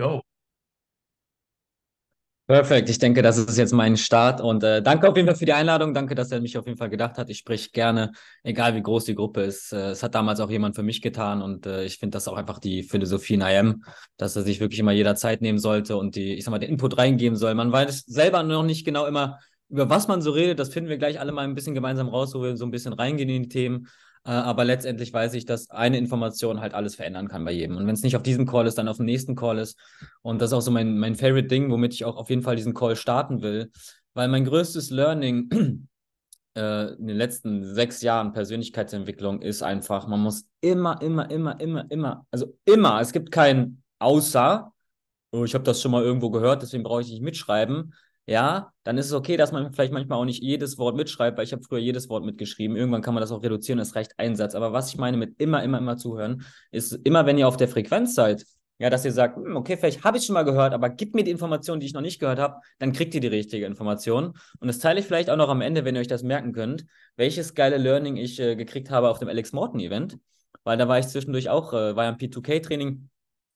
Go. Perfekt, ich denke, das ist jetzt mein Start und äh, danke auf jeden Fall für die Einladung. Danke, dass er mich auf jeden Fall gedacht hat. Ich spreche gerne, egal wie groß die Gruppe ist. Äh, es hat damals auch jemand für mich getan und äh, ich finde das auch einfach die Philosophie in IM, dass er sich wirklich immer jeder Zeit nehmen sollte und die, ich sag mal, den Input reingeben soll. Man weiß selber noch nicht genau immer, über was man so redet. Das finden wir gleich alle mal ein bisschen gemeinsam raus, wo wir so ein bisschen reingehen in die Themen. Äh, aber letztendlich weiß ich, dass eine Information halt alles verändern kann bei jedem. Und wenn es nicht auf diesem Call ist, dann auf dem nächsten Call ist. Und das ist auch so mein, mein Favorite Ding, womit ich auch auf jeden Fall diesen Call starten will. Weil mein größtes Learning äh, in den letzten sechs Jahren Persönlichkeitsentwicklung ist einfach, man muss immer, immer, immer, immer, immer, also immer, es gibt kein Außer, oh, ich habe das schon mal irgendwo gehört, deswegen brauche ich nicht mitschreiben, ja, dann ist es okay, dass man vielleicht manchmal auch nicht jedes Wort mitschreibt, weil ich habe früher jedes Wort mitgeschrieben. Irgendwann kann man das auch reduzieren, das reicht ein Satz. Aber was ich meine mit immer, immer, immer zuhören, ist immer, wenn ihr auf der Frequenz seid, ja, dass ihr sagt, hm, okay, vielleicht habe ich schon mal gehört, aber gib mir die Information, die ich noch nicht gehört habe, dann kriegt ihr die richtige Information. Und das teile ich vielleicht auch noch am Ende, wenn ihr euch das merken könnt, welches geile Learning ich äh, gekriegt habe auf dem Alex Morton Event, weil da war ich zwischendurch auch, äh, war ja ein P2K-Training,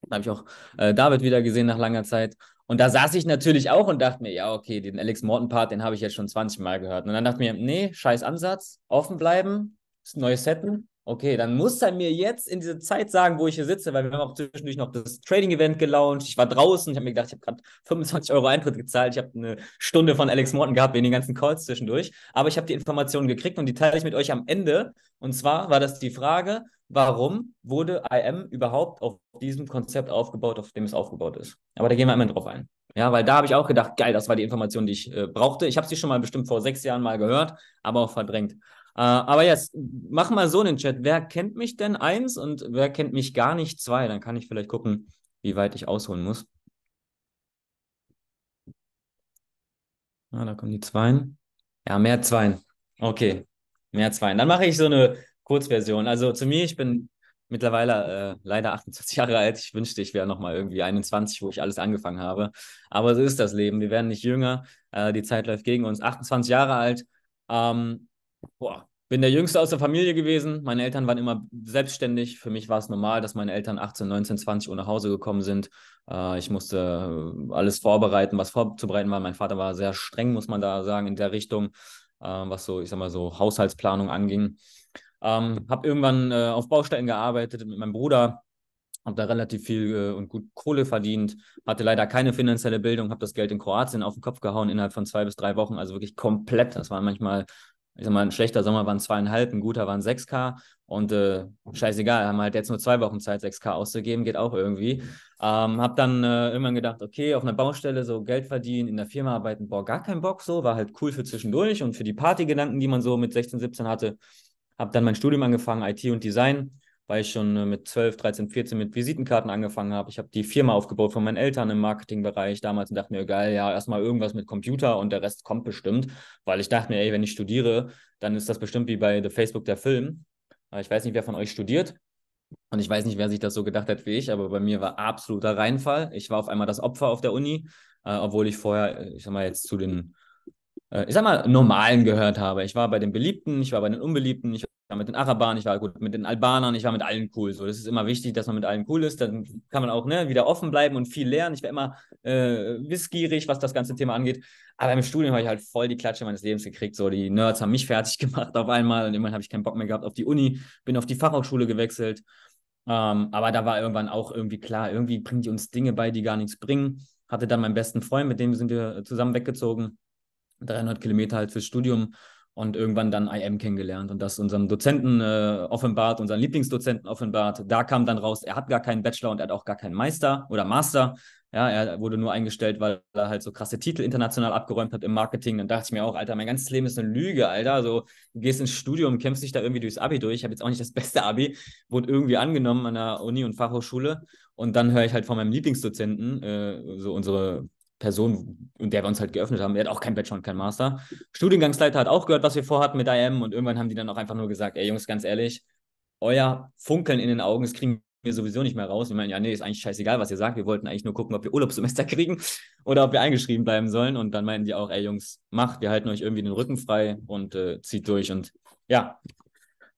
da habe ich auch äh, David wieder gesehen nach langer Zeit und da saß ich natürlich auch und dachte mir, ja, okay, den Alex Morton-Part, den habe ich jetzt schon 20 Mal gehört. Und dann dachte ich mir, nee, scheiß Ansatz, offen bleiben, neue Setten, Okay, dann muss er mir jetzt in diese Zeit sagen, wo ich hier sitze, weil wir haben auch zwischendurch noch das Trading-Event gelauncht. Ich war draußen, ich habe mir gedacht, ich habe gerade 25 Euro Eintritt gezahlt. Ich habe eine Stunde von Alex Morton gehabt wegen den ganzen Calls zwischendurch. Aber ich habe die Informationen gekriegt und die teile ich mit euch am Ende. Und zwar war das die Frage, warum wurde IM überhaupt auf diesem Konzept aufgebaut, auf dem es aufgebaut ist. Aber da gehen wir einmal drauf ein. Ja, weil da habe ich auch gedacht, geil, das war die Information, die ich äh, brauchte. Ich habe sie schon mal bestimmt vor sechs Jahren mal gehört, aber auch verdrängt. Äh, aber jetzt, mach mal so einen Chat. Wer kennt mich denn eins und wer kennt mich gar nicht zwei? Dann kann ich vielleicht gucken, wie weit ich ausholen muss. Ah, da kommen die Zweien. Ja, mehr Zweien. Okay, mehr Zweien. Dann mache ich so eine Kurzversion. Also zu mir, ich bin mittlerweile äh, leider 28 Jahre alt. Ich wünschte, ich wäre nochmal irgendwie 21, wo ich alles angefangen habe. Aber so ist das Leben. Wir werden nicht jünger. Äh, die Zeit läuft gegen uns. 28 Jahre alt. Ähm, boah, bin der Jüngste aus der Familie gewesen. Meine Eltern waren immer selbstständig. Für mich war es normal, dass meine Eltern 18, 19, 20 Uhr nach Hause gekommen sind. Äh, ich musste äh, alles vorbereiten, was vorzubereiten war. Mein Vater war sehr streng, muss man da sagen, in der Richtung, äh, was so, ich sag mal so, Haushaltsplanung anging. Ähm, habe irgendwann äh, auf Baustellen gearbeitet mit meinem Bruder, habe da relativ viel und gut Kohle verdient, hatte leider keine finanzielle Bildung, habe das Geld in Kroatien auf den Kopf gehauen innerhalb von zwei bis drei Wochen, also wirklich komplett. Das waren manchmal ich sag mal, ein schlechter Sommer waren zweieinhalb, ein guter waren 6K und äh, scheißegal, haben halt jetzt nur zwei Wochen Zeit, 6K auszugeben, geht auch irgendwie. Ähm, hab dann äh, irgendwann gedacht, okay, auf einer Baustelle so Geld verdienen, in der Firma arbeiten, boah, gar kein Bock so, war halt cool für zwischendurch und für die Partygedanken, die man so mit 16, 17 hatte. Hab dann mein Studium angefangen, IT und Design weil ich schon äh, mit 12, 13, 14 mit Visitenkarten angefangen habe. Ich habe die Firma aufgebaut von meinen Eltern im Marketingbereich damals und dachte mir, geil, ja, erstmal irgendwas mit Computer und der Rest kommt bestimmt, weil ich dachte mir, ey, wenn ich studiere, dann ist das bestimmt wie bei The Facebook der Film. Äh, ich weiß nicht, wer von euch studiert. Und ich weiß nicht, wer sich das so gedacht hat wie ich, aber bei mir war absoluter Reinfall. Ich war auf einmal das Opfer auf der Uni, äh, obwohl ich vorher, ich sag mal, jetzt zu den, ich sag mal, Normalen gehört habe. Ich war bei den Beliebten, ich war bei den Unbeliebten, ich war mit den Arabern, ich war gut mit den Albanern, ich war mit allen cool. So, das ist immer wichtig, dass man mit allen cool ist. Dann kann man auch ne, wieder offen bleiben und viel lernen. Ich war immer äh, wissgierig, was das ganze Thema angeht. Aber im Studium habe ich halt voll die Klatsche meines Lebens gekriegt. So, die Nerds haben mich fertig gemacht auf einmal. Und irgendwann habe ich keinen Bock mehr gehabt auf die Uni, bin auf die Fachhochschule gewechselt. Ähm, aber da war irgendwann auch irgendwie klar, irgendwie bringen die uns Dinge bei, die gar nichts bringen. Hatte dann meinen besten Freund, mit dem sind wir zusammen weggezogen. 300 Kilometer halt fürs Studium und irgendwann dann IM kennengelernt und das unserem Dozenten äh, offenbart, unseren Lieblingsdozenten offenbart. Da kam dann raus, er hat gar keinen Bachelor und er hat auch gar keinen Meister oder Master. Ja, er wurde nur eingestellt, weil er halt so krasse Titel international abgeräumt hat im Marketing. Dann dachte ich mir auch, Alter, mein ganzes Leben ist eine Lüge, Alter. So, also, du gehst ins Studium, kämpfst dich da irgendwie durchs Abi durch. Ich habe jetzt auch nicht das beste Abi, wurde irgendwie angenommen an der Uni und Fachhochschule. Und dann höre ich halt von meinem Lieblingsdozenten, äh, so unsere Person, und der wir uns halt geöffnet haben, er hat auch kein Bachelor und kein Master. Studiengangsleiter hat auch gehört, was wir vorhatten mit IM und irgendwann haben die dann auch einfach nur gesagt, ey Jungs, ganz ehrlich, euer Funkeln in den Augen, das kriegen wir sowieso nicht mehr raus. Wir meinen, ja, nee, ist eigentlich scheißegal, was ihr sagt. Wir wollten eigentlich nur gucken, ob wir Urlaubssemester kriegen oder ob wir eingeschrieben bleiben sollen. Und dann meinten die auch, ey Jungs, macht, wir halten euch irgendwie den Rücken frei und äh, zieht durch. Und ja,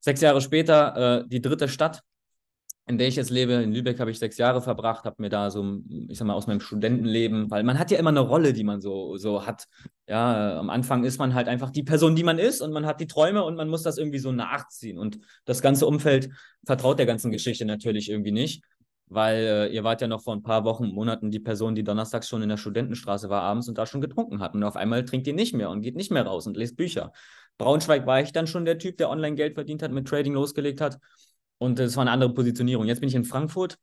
sechs Jahre später äh, die dritte Stadt in der ich jetzt lebe. In Lübeck habe ich sechs Jahre verbracht, habe mir da so, ich sag mal, aus meinem Studentenleben, weil man hat ja immer eine Rolle, die man so, so hat. Ja, am Anfang ist man halt einfach die Person, die man ist und man hat die Träume und man muss das irgendwie so nachziehen. Und das ganze Umfeld vertraut der ganzen Geschichte natürlich irgendwie nicht, weil äh, ihr wart ja noch vor ein paar Wochen, Monaten die Person, die donnerstags schon in der Studentenstraße war abends und da schon getrunken hat. Und auf einmal trinkt ihr nicht mehr und geht nicht mehr raus und lest Bücher. Braunschweig war ich dann schon der Typ, der online Geld verdient hat, mit Trading losgelegt hat und das war eine andere Positionierung. Jetzt bin ich in Frankfurt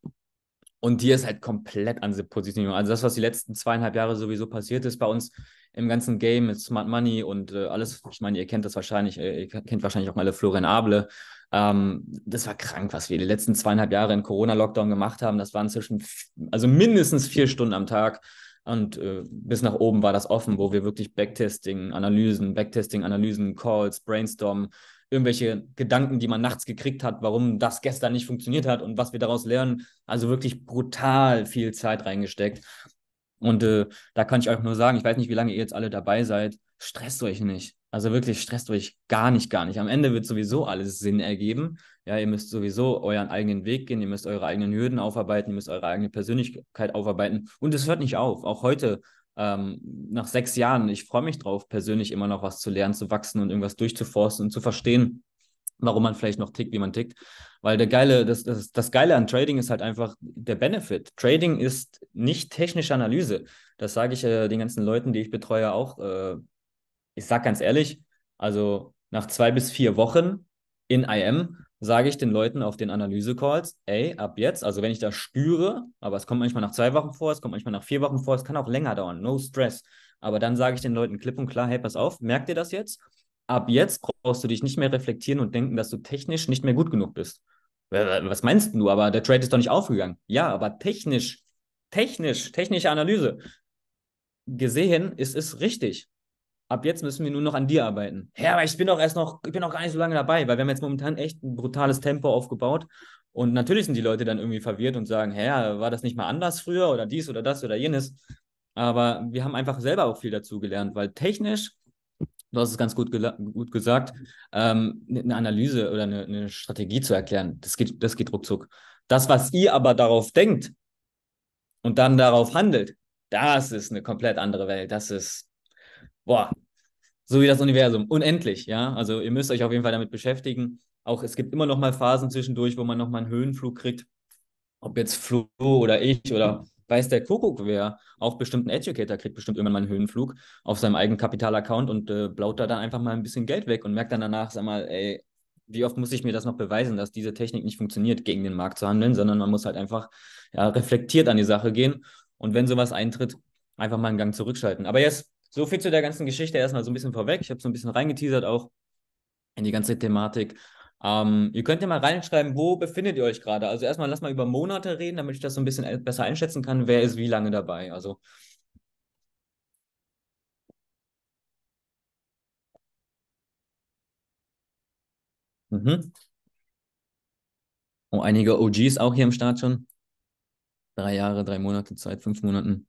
und hier ist halt komplett andere Positionierung. Also das, was die letzten zweieinhalb Jahre sowieso passiert ist bei uns im ganzen Game mit Smart Money und äh, alles, ich meine, ihr kennt das wahrscheinlich, äh, ihr kennt wahrscheinlich auch mal alle Florian Able. Ähm, das war krank, was wir die letzten zweieinhalb Jahre in Corona-Lockdown gemacht haben. Das waren zwischen, also mindestens vier Stunden am Tag. Und äh, bis nach oben war das offen, wo wir wirklich Backtesting, Analysen, Backtesting, Analysen, Calls, Brainstorm, irgendwelche Gedanken, die man nachts gekriegt hat, warum das gestern nicht funktioniert hat und was wir daraus lernen. Also wirklich brutal viel Zeit reingesteckt. Und äh, da kann ich euch nur sagen, ich weiß nicht, wie lange ihr jetzt alle dabei seid, stresst euch nicht. Also wirklich stresst euch gar nicht, gar nicht. Am Ende wird sowieso alles Sinn ergeben. Ja, ihr müsst sowieso euren eigenen Weg gehen, ihr müsst eure eigenen Hürden aufarbeiten, ihr müsst eure eigene Persönlichkeit aufarbeiten. Und es hört nicht auf. Auch heute ähm, nach sechs Jahren, ich freue mich drauf, persönlich immer noch was zu lernen, zu wachsen und irgendwas durchzuforsten und zu verstehen, warum man vielleicht noch tickt, wie man tickt. Weil der geile, das, das, das Geile an Trading ist halt einfach der Benefit. Trading ist nicht technische Analyse. Das sage ich äh, den ganzen Leuten, die ich betreue, auch. Äh, ich sage ganz ehrlich, also nach zwei bis vier Wochen in IM sage ich den Leuten auf den Analyse-Calls, ey, ab jetzt, also wenn ich das spüre, aber es kommt manchmal nach zwei Wochen vor, es kommt manchmal nach vier Wochen vor, es kann auch länger dauern, no stress. Aber dann sage ich den Leuten klipp und klar, hey, pass auf, merkt ihr das jetzt? Ab jetzt brauchst du dich nicht mehr reflektieren und denken, dass du technisch nicht mehr gut genug bist. Was meinst du? Aber der Trade ist doch nicht aufgegangen. Ja, aber technisch, technisch, technische Analyse. Gesehen ist es richtig ab jetzt müssen wir nur noch an dir arbeiten. Ja, aber ich bin doch erst noch, ich bin noch gar nicht so lange dabei, weil wir haben jetzt momentan echt ein brutales Tempo aufgebaut. Und natürlich sind die Leute dann irgendwie verwirrt und sagen, hä, ja, war das nicht mal anders früher oder dies oder das oder jenes. Aber wir haben einfach selber auch viel dazu gelernt, weil technisch, du hast es ganz gut, gut gesagt, ähm, ne, eine Analyse oder eine, eine, Strategie zu erklären, das geht, das geht ruckzuck. Das, was ihr aber darauf denkt und dann darauf handelt, das ist eine komplett andere Welt. Das ist, boah, so wie das Universum, unendlich, ja. Also ihr müsst euch auf jeden Fall damit beschäftigen. Auch es gibt immer noch mal Phasen zwischendurch, wo man noch mal einen Höhenflug kriegt. Ob jetzt Flo oder ich oder weiß der Kuckuck wer, auch bestimmt ein Educator kriegt bestimmt irgendwann mal einen Höhenflug auf seinem eigenen Kapitalaccount und äh, blaut da dann einfach mal ein bisschen Geld weg und merkt dann danach, sag mal, ey, wie oft muss ich mir das noch beweisen, dass diese Technik nicht funktioniert, gegen den Markt zu handeln, sondern man muss halt einfach ja, reflektiert an die Sache gehen und wenn sowas eintritt, einfach mal einen Gang zurückschalten. Aber jetzt so viel zu der ganzen Geschichte erstmal so ein bisschen vorweg. Ich habe so ein bisschen reingeteasert auch in die ganze Thematik. Ähm, ihr könnt ja mal reinschreiben, wo befindet ihr euch gerade? Also erstmal lass mal über Monate reden, damit ich das so ein bisschen äh, besser einschätzen kann, wer ist wie lange dabei. Also mhm. Oh, einige OGs auch hier im Start schon. Drei Jahre, drei Monate Zeit, fünf Monaten.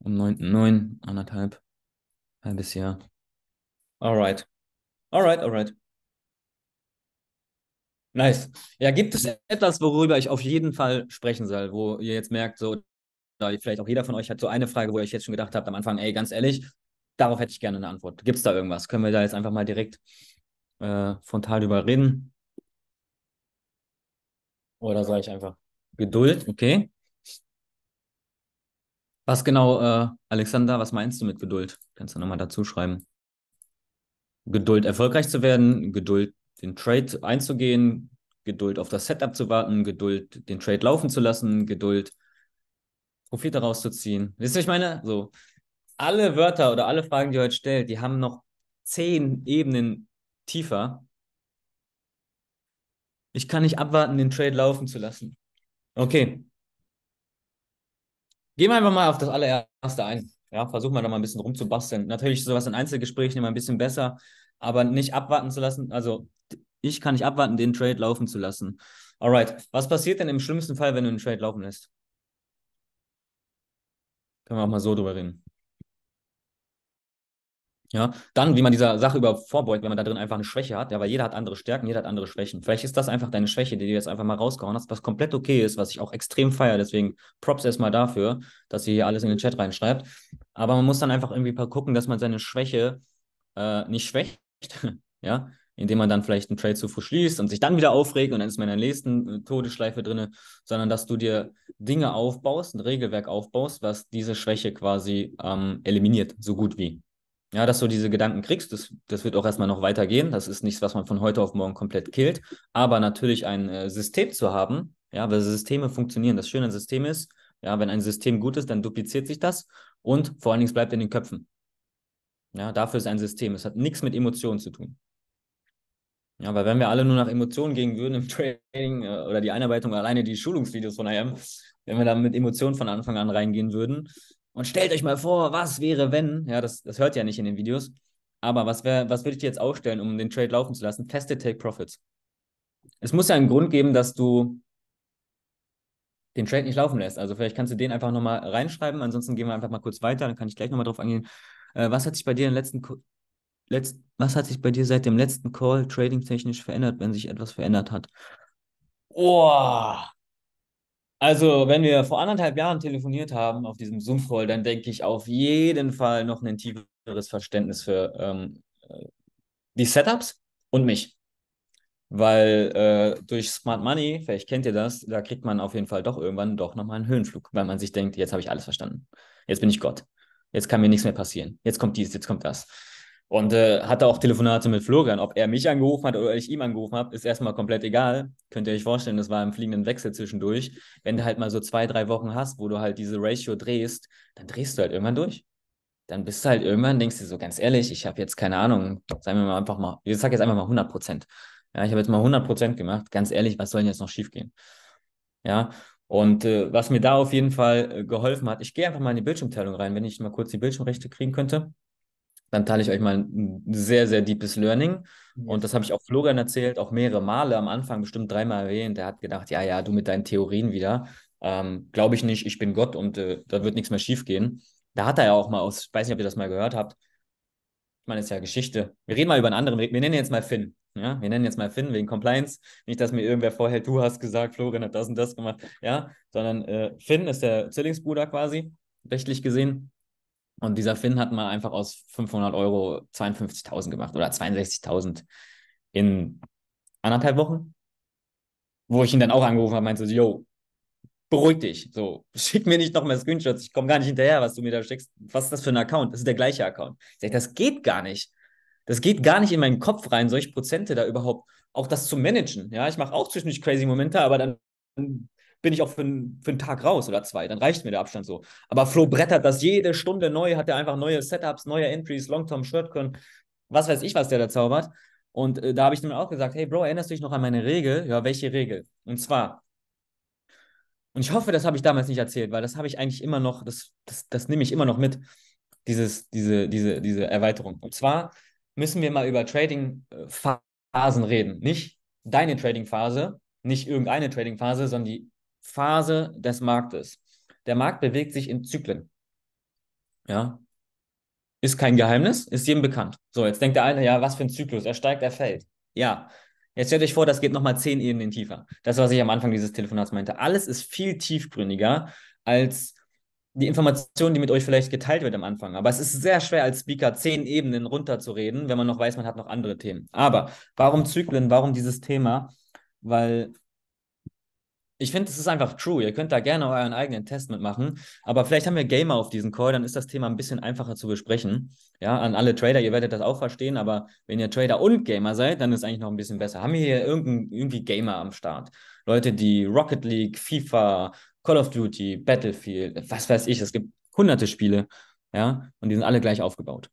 Um 9.9, anderthalb. Halbes Jahr. Alright. Alright, alright. Nice. Ja, gibt es etwas, worüber ich auf jeden Fall sprechen soll, wo ihr jetzt merkt, so, vielleicht auch jeder von euch hat so eine Frage, wo ihr euch jetzt schon gedacht habt am Anfang, ey, ganz ehrlich, darauf hätte ich gerne eine Antwort. Gibt es da irgendwas? Können wir da jetzt einfach mal direkt äh, frontal drüber reden? Oder sage ich einfach Geduld, okay? Was genau, äh, Alexander, was meinst du mit Geduld? Kannst du nochmal dazu schreiben? Geduld, erfolgreich zu werden, Geduld, den Trade einzugehen, Geduld auf das Setup zu warten, Geduld, den Trade laufen zu lassen, Geduld, Profit daraus zu ziehen. Wisst ihr, ich meine, so alle Wörter oder alle Fragen, die ihr heute stellt, die haben noch zehn Ebenen tiefer. Ich kann nicht abwarten, den Trade laufen zu lassen. Okay, Gehen wir einfach mal auf das allererste ein. Ja, versuchen wir da mal ein bisschen rumzubasteln. Natürlich ist sowas in Einzelgesprächen immer ein bisschen besser, aber nicht abwarten zu lassen. Also ich kann nicht abwarten, den Trade laufen zu lassen. Alright, was passiert denn im schlimmsten Fall, wenn du einen Trade laufen lässt? Können wir auch mal so drüber reden. Ja, dann, wie man dieser Sache über vorbeugt, wenn man da drin einfach eine Schwäche hat, ja, weil jeder hat andere Stärken, jeder hat andere Schwächen. Vielleicht ist das einfach deine Schwäche, die du jetzt einfach mal rausgehauen hast, was komplett okay ist, was ich auch extrem feiere. Deswegen Props erstmal dafür, dass ihr hier alles in den Chat reinschreibt. Aber man muss dann einfach irgendwie gucken, dass man seine Schwäche äh, nicht schwächt, ja, indem man dann vielleicht einen Trade zu früh schließt und sich dann wieder aufregt und dann ist man in der nächsten äh, Todesschleife drin, sondern dass du dir Dinge aufbaust, ein Regelwerk aufbaust, was diese Schwäche quasi ähm, eliminiert, so gut wie. Ja, dass du diese Gedanken kriegst, das, das wird auch erstmal noch weitergehen. Das ist nichts, was man von heute auf morgen komplett killt. Aber natürlich ein äh, System zu haben, ja, weil Systeme funktionieren. Das Schöne an System ist, ja, wenn ein System gut ist, dann dupliziert sich das und vor allen Dingen bleibt in den Köpfen. Ja, dafür ist ein System. Es hat nichts mit Emotionen zu tun. Ja, weil wenn wir alle nur nach Emotionen gehen würden im Training äh, oder die Einarbeitung, alleine die Schulungsvideos von IM, wenn wir da mit Emotionen von Anfang an reingehen würden, und stellt euch mal vor, was wäre, wenn, ja, das, das hört ja nicht in den Videos, aber was, was würde ich dir jetzt aufstellen, um den Trade laufen zu lassen? Feste Take Profits. Es muss ja einen Grund geben, dass du den Trade nicht laufen lässt. Also vielleicht kannst du den einfach nochmal reinschreiben. Ansonsten gehen wir einfach mal kurz weiter, dann kann ich gleich nochmal drauf eingehen. Äh, was hat sich bei dir im letzten Letzt, was hat sich bei dir seit dem letzten Call trading technisch verändert, wenn sich etwas verändert hat? Oh, also, wenn wir vor anderthalb Jahren telefoniert haben auf diesem Zoom-Call, dann denke ich auf jeden Fall noch ein tieferes Verständnis für ähm, äh, die Setups und mich. Weil äh, durch Smart Money, vielleicht kennt ihr das, da kriegt man auf jeden Fall doch irgendwann doch nochmal einen Höhenflug, weil man sich denkt, jetzt habe ich alles verstanden. Jetzt bin ich Gott. Jetzt kann mir nichts mehr passieren. Jetzt kommt dies, jetzt kommt das. Und äh, hatte auch Telefonate mit Florian. Ob er mich angerufen hat oder ich ihm angerufen habe, ist erstmal komplett egal. Könnt ihr euch vorstellen, das war im fliegenden Wechsel zwischendurch. Wenn du halt mal so zwei, drei Wochen hast, wo du halt diese Ratio drehst, dann drehst du halt irgendwann durch. Dann bist du halt irgendwann, denkst du so, ganz ehrlich, ich habe jetzt keine Ahnung, sagen wir mal einfach mal, ich sag jetzt einfach mal 100 Prozent. Ja, ich habe jetzt mal 100 Prozent gemacht. Ganz ehrlich, was soll denn jetzt noch schiefgehen? Ja, und äh, was mir da auf jeden Fall äh, geholfen hat, ich gehe einfach mal in die Bildschirmteilung rein, wenn ich mal kurz die Bildschirmrechte kriegen könnte dann teile ich euch mal ein sehr, sehr deepes Learning. Und das habe ich auch Florian erzählt, auch mehrere Male am Anfang, bestimmt dreimal erwähnt. Er hat gedacht, ja, ja, du mit deinen Theorien wieder. Ähm, Glaube ich nicht, ich bin Gott und äh, da wird nichts mehr schiefgehen. Da hat er ja auch mal aus, ich weiß nicht, ob ihr das mal gehört habt. Ich meine, es ist ja Geschichte. Wir reden mal über einen anderen, wir nennen jetzt mal Finn. Ja, wir nennen jetzt mal Finn wegen Compliance. Nicht, dass mir irgendwer vorher, du hast gesagt, Florian hat das und das gemacht. Ja, sondern äh, Finn ist der Zwillingsbruder quasi, rechtlich gesehen. Und dieser Finn hat mal einfach aus 500 Euro 52.000 gemacht oder 62.000 in anderthalb Wochen. Wo ich ihn dann auch angerufen habe, meinte so, yo, beruhig dich. So, schick mir nicht noch mehr Screenshots. Ich komme gar nicht hinterher, was du mir da schickst. Was ist das für ein Account? Das ist der gleiche Account. Ich sage, das geht gar nicht. Das geht gar nicht in meinen Kopf rein, solche Prozente da überhaupt, auch das zu managen. Ja, ich mache auch zwischendurch crazy Momente, aber dann bin ich auch für, einen, für einen Tag raus oder zwei. Dann reicht mir der Abstand so. Aber Flo brettert das jede Stunde neu, hat er einfach neue Setups, neue Entries, Long-Term-Shirt können. Was weiß ich, was der da zaubert. Und äh, da habe ich dann auch gesagt: Hey, Bro, erinnerst du dich noch an meine Regel? Ja, welche Regel? Und zwar, und ich hoffe, das habe ich damals nicht erzählt, weil das habe ich eigentlich immer noch, das, das, das nehme ich immer noch mit, dieses, diese, diese, diese Erweiterung. Und zwar müssen wir mal über Trading-Phasen äh, reden. Nicht deine Trading-Phase, nicht irgendeine Trading-Phase, sondern die Phase des Marktes. Der Markt bewegt sich in Zyklen. Ja. Ist kein Geheimnis, ist jedem bekannt. So, jetzt denkt der eine, ja, was für ein Zyklus, er steigt, er fällt. Ja. Jetzt stellt euch vor, das geht nochmal zehn Ebenen tiefer. Das, was ich am Anfang dieses Telefonats meinte. Alles ist viel tiefgründiger als die Information, die mit euch vielleicht geteilt wird am Anfang. Aber es ist sehr schwer als Speaker zehn Ebenen runterzureden, wenn man noch weiß, man hat noch andere Themen. Aber warum Zyklen, warum dieses Thema? Weil ich finde, es ist einfach true. Ihr könnt da gerne euren eigenen Test mitmachen. Aber vielleicht haben wir Gamer auf diesem Call, dann ist das Thema ein bisschen einfacher zu besprechen. Ja, an alle Trader, ihr werdet das auch verstehen, aber wenn ihr Trader und Gamer seid, dann ist es eigentlich noch ein bisschen besser. Haben wir hier irgendwie Gamer am Start? Leute, die Rocket League, FIFA, Call of Duty, Battlefield, was weiß ich, es gibt hunderte Spiele, ja, und die sind alle gleich aufgebaut.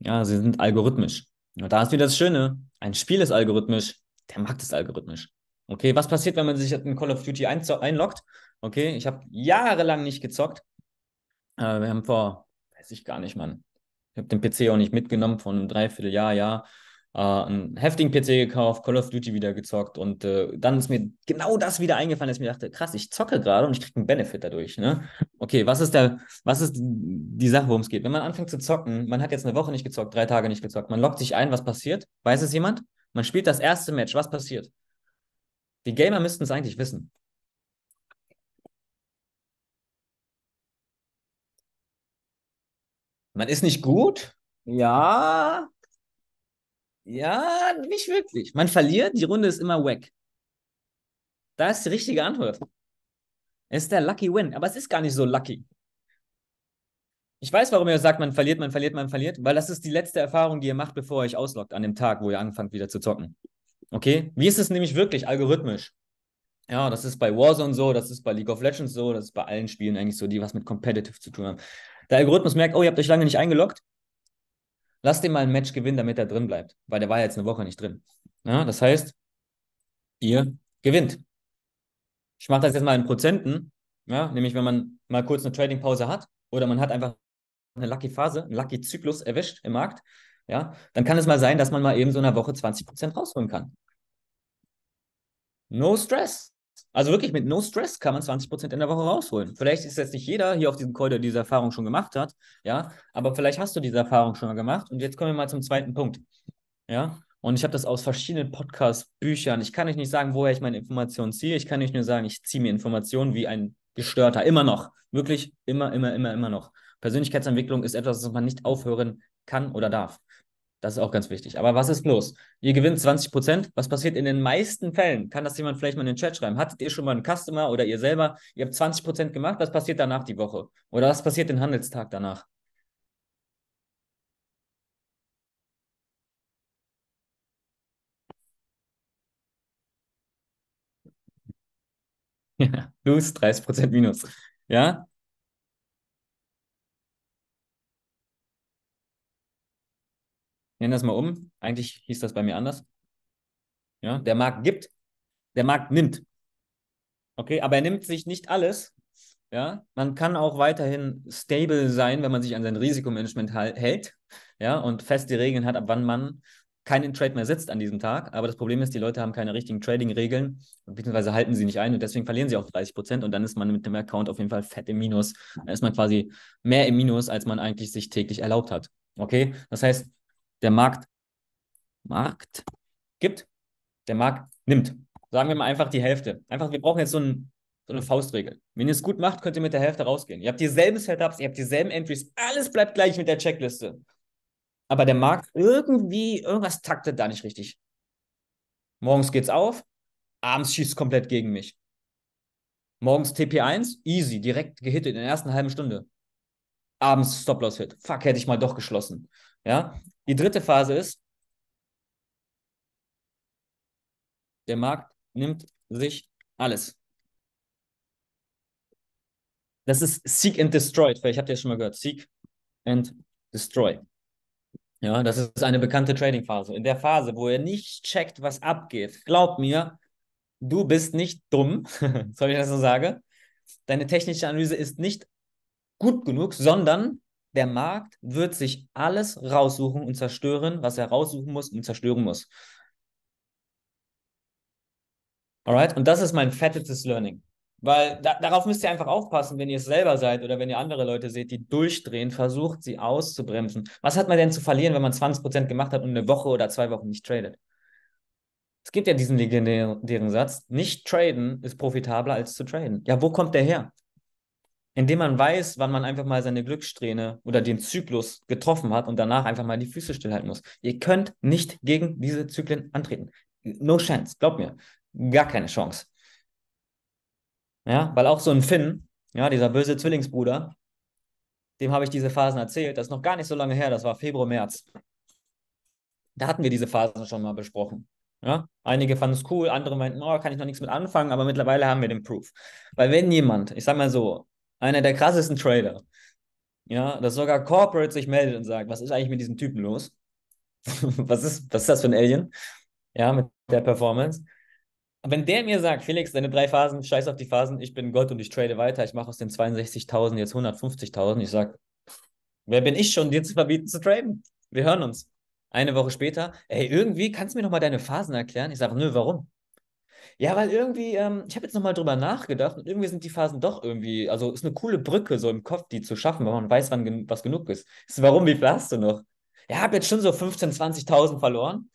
Ja, sie sind algorithmisch. Und da ist wieder das Schöne, ein Spiel ist algorithmisch, der Markt ist algorithmisch. Okay, was passiert, wenn man sich in Call of Duty einloggt? Okay, ich habe jahrelang nicht gezockt. Äh, wir haben vor, weiß ich gar nicht, Mann. Ich habe den PC auch nicht mitgenommen, von einem Dreivierteljahr, ja. Äh, einen heftigen PC gekauft, Call of Duty wieder gezockt und äh, dann ist mir genau das wieder eingefallen, dass ich mir dachte, krass, ich zocke gerade und ich kriege einen Benefit dadurch. Ne? Okay, was ist der, was ist die Sache, worum es geht? Wenn man anfängt zu zocken, man hat jetzt eine Woche nicht gezockt, drei Tage nicht gezockt, man lockt sich ein, was passiert? Weiß es jemand? Man spielt das erste Match, was passiert? Die Gamer müssten es eigentlich wissen. Man ist nicht gut? Ja. Ja, nicht wirklich. Man verliert, die Runde ist immer weg. Da ist die richtige Antwort. Es ist der Lucky Win, aber es ist gar nicht so lucky. Ich weiß, warum ihr sagt, man verliert, man verliert, man verliert, weil das ist die letzte Erfahrung, die ihr macht, bevor ihr euch ausloggt an dem Tag, wo ihr anfangt wieder zu zocken. Okay, wie ist es nämlich wirklich algorithmisch? Ja, das ist bei Warzone so, das ist bei League of Legends so, das ist bei allen Spielen eigentlich so, die was mit Competitive zu tun haben. Der Algorithmus merkt, oh, ihr habt euch lange nicht eingeloggt. Lasst den mal ein Match gewinnen, damit er drin bleibt, weil der war jetzt eine Woche nicht drin. Ja, das heißt, ihr gewinnt. Ich mache das jetzt mal in Prozenten, ja, nämlich wenn man mal kurz eine Trading-Pause hat oder man hat einfach eine Lucky-Phase, einen Lucky-Zyklus erwischt im Markt, ja, dann kann es mal sein, dass man mal eben so in einer Woche 20 Prozent rausholen kann. No stress. Also wirklich mit No Stress kann man 20 Prozent in der Woche rausholen. Vielleicht ist jetzt nicht jeder hier auf diesem Call, der diese Erfahrung schon gemacht hat, ja, aber vielleicht hast du diese Erfahrung schon mal gemacht. Und jetzt kommen wir mal zum zweiten Punkt, ja. Und ich habe das aus verschiedenen Podcasts, Büchern. Ich kann euch nicht sagen, woher ich meine Informationen ziehe. Ich kann euch nur sagen, ich ziehe mir Informationen wie ein Gestörter. Immer noch. Wirklich immer, immer, immer, immer noch. Persönlichkeitsentwicklung ist etwas, das man nicht aufhören kann oder darf. Das ist auch ganz wichtig. Aber was ist los? Ihr gewinnt 20 Prozent. Was passiert in den meisten Fällen? Kann das jemand vielleicht mal in den Chat schreiben? Hattet ihr schon mal einen Customer oder ihr selber? Ihr habt 20 Prozent gemacht. Was passiert danach die Woche? Oder was passiert den Handelstag danach? Ja, plus 30 Prozent minus. Ja, nenne das mal um. Eigentlich hieß das bei mir anders. Ja, der Markt gibt, der Markt nimmt. Okay, aber er nimmt sich nicht alles. Ja, man kann auch weiterhin stable sein, wenn man sich an sein Risikomanagement hält. Ja, und feste Regeln hat, ab wann man keinen Trade mehr setzt an diesem Tag. Aber das Problem ist, die Leute haben keine richtigen Trading-Regeln, beziehungsweise halten sie nicht ein und deswegen verlieren sie auch 30 Prozent und dann ist man mit dem Account auf jeden Fall fett im Minus. Dann ist man quasi mehr im Minus, als man eigentlich sich täglich erlaubt hat. Okay? Das heißt, der Markt, Markt gibt, der Markt nimmt. Sagen wir mal einfach die Hälfte. Einfach, wir brauchen jetzt so, ein, so eine Faustregel. Wenn ihr es gut macht, könnt ihr mit der Hälfte rausgehen. Ihr habt dieselben Setups, ihr habt dieselben Entries, alles bleibt gleich mit der Checkliste. Aber der Markt irgendwie, irgendwas taktet da nicht richtig. Morgens geht's auf, abends schießt es komplett gegen mich. Morgens TP1, easy, direkt gehittet in der ersten halben Stunde. Abends Stop-Loss-Hit. Fuck, hätte ich mal doch geschlossen. Ja? Die dritte Phase ist, der Markt nimmt sich alles. Das ist Seek and Destroy, vielleicht habt ihr es schon mal gehört. Seek and Destroy. Ja, das ist eine bekannte Trading-Phase. In der Phase, wo ihr nicht checkt, was abgeht, glaubt mir, du bist nicht dumm, soll ich das so sagen? Deine technische Analyse ist nicht gut genug, sondern der Markt wird sich alles raussuchen und zerstören, was er raussuchen muss und zerstören muss. Alright, und das ist mein fettestes Learning. Weil da, darauf müsst ihr einfach aufpassen, wenn ihr es selber seid oder wenn ihr andere Leute seht, die durchdrehen, versucht sie auszubremsen. Was hat man denn zu verlieren, wenn man 20% gemacht hat und eine Woche oder zwei Wochen nicht tradet? Es gibt ja diesen legendären Satz, nicht traden ist profitabler als zu traden. Ja, wo kommt der her? indem man weiß, wann man einfach mal seine Glückssträhne oder den Zyklus getroffen hat und danach einfach mal die Füße stillhalten muss. Ihr könnt nicht gegen diese Zyklen antreten. No chance, glaubt mir. Gar keine Chance. Ja, weil auch so ein Finn, ja, dieser böse Zwillingsbruder, dem habe ich diese Phasen erzählt. Das ist noch gar nicht so lange her, das war Februar, März. Da hatten wir diese Phasen schon mal besprochen. Ja? Einige fanden es cool, andere meinten, oh, kann ich noch nichts mit anfangen, aber mittlerweile haben wir den Proof. Weil wenn jemand, ich sage mal so, einer der krassesten Trader. Ja, dass sogar Corporate sich meldet und sagt, was ist eigentlich mit diesem Typen los? was, ist, was ist das für ein Alien? Ja, mit der Performance. wenn der mir sagt, Felix, deine drei Phasen, scheiß auf die Phasen, ich bin Gott und ich trade weiter, ich mache aus den 62.000 jetzt 150.000, ich sage, wer bin ich schon, dir zu verbieten zu traden? Wir hören uns. Eine Woche später, ey, irgendwie kannst du mir nochmal deine Phasen erklären? Ich sage, nö, warum? Ja, weil irgendwie, ähm, ich habe jetzt nochmal drüber nachgedacht und irgendwie sind die Phasen doch irgendwie, also ist eine coole Brücke so im Kopf, die zu schaffen, weil man weiß, wann gen was genug ist. ist. Warum, wie viel hast du noch? Ja, habe jetzt schon so 15.000, 20.000 verloren.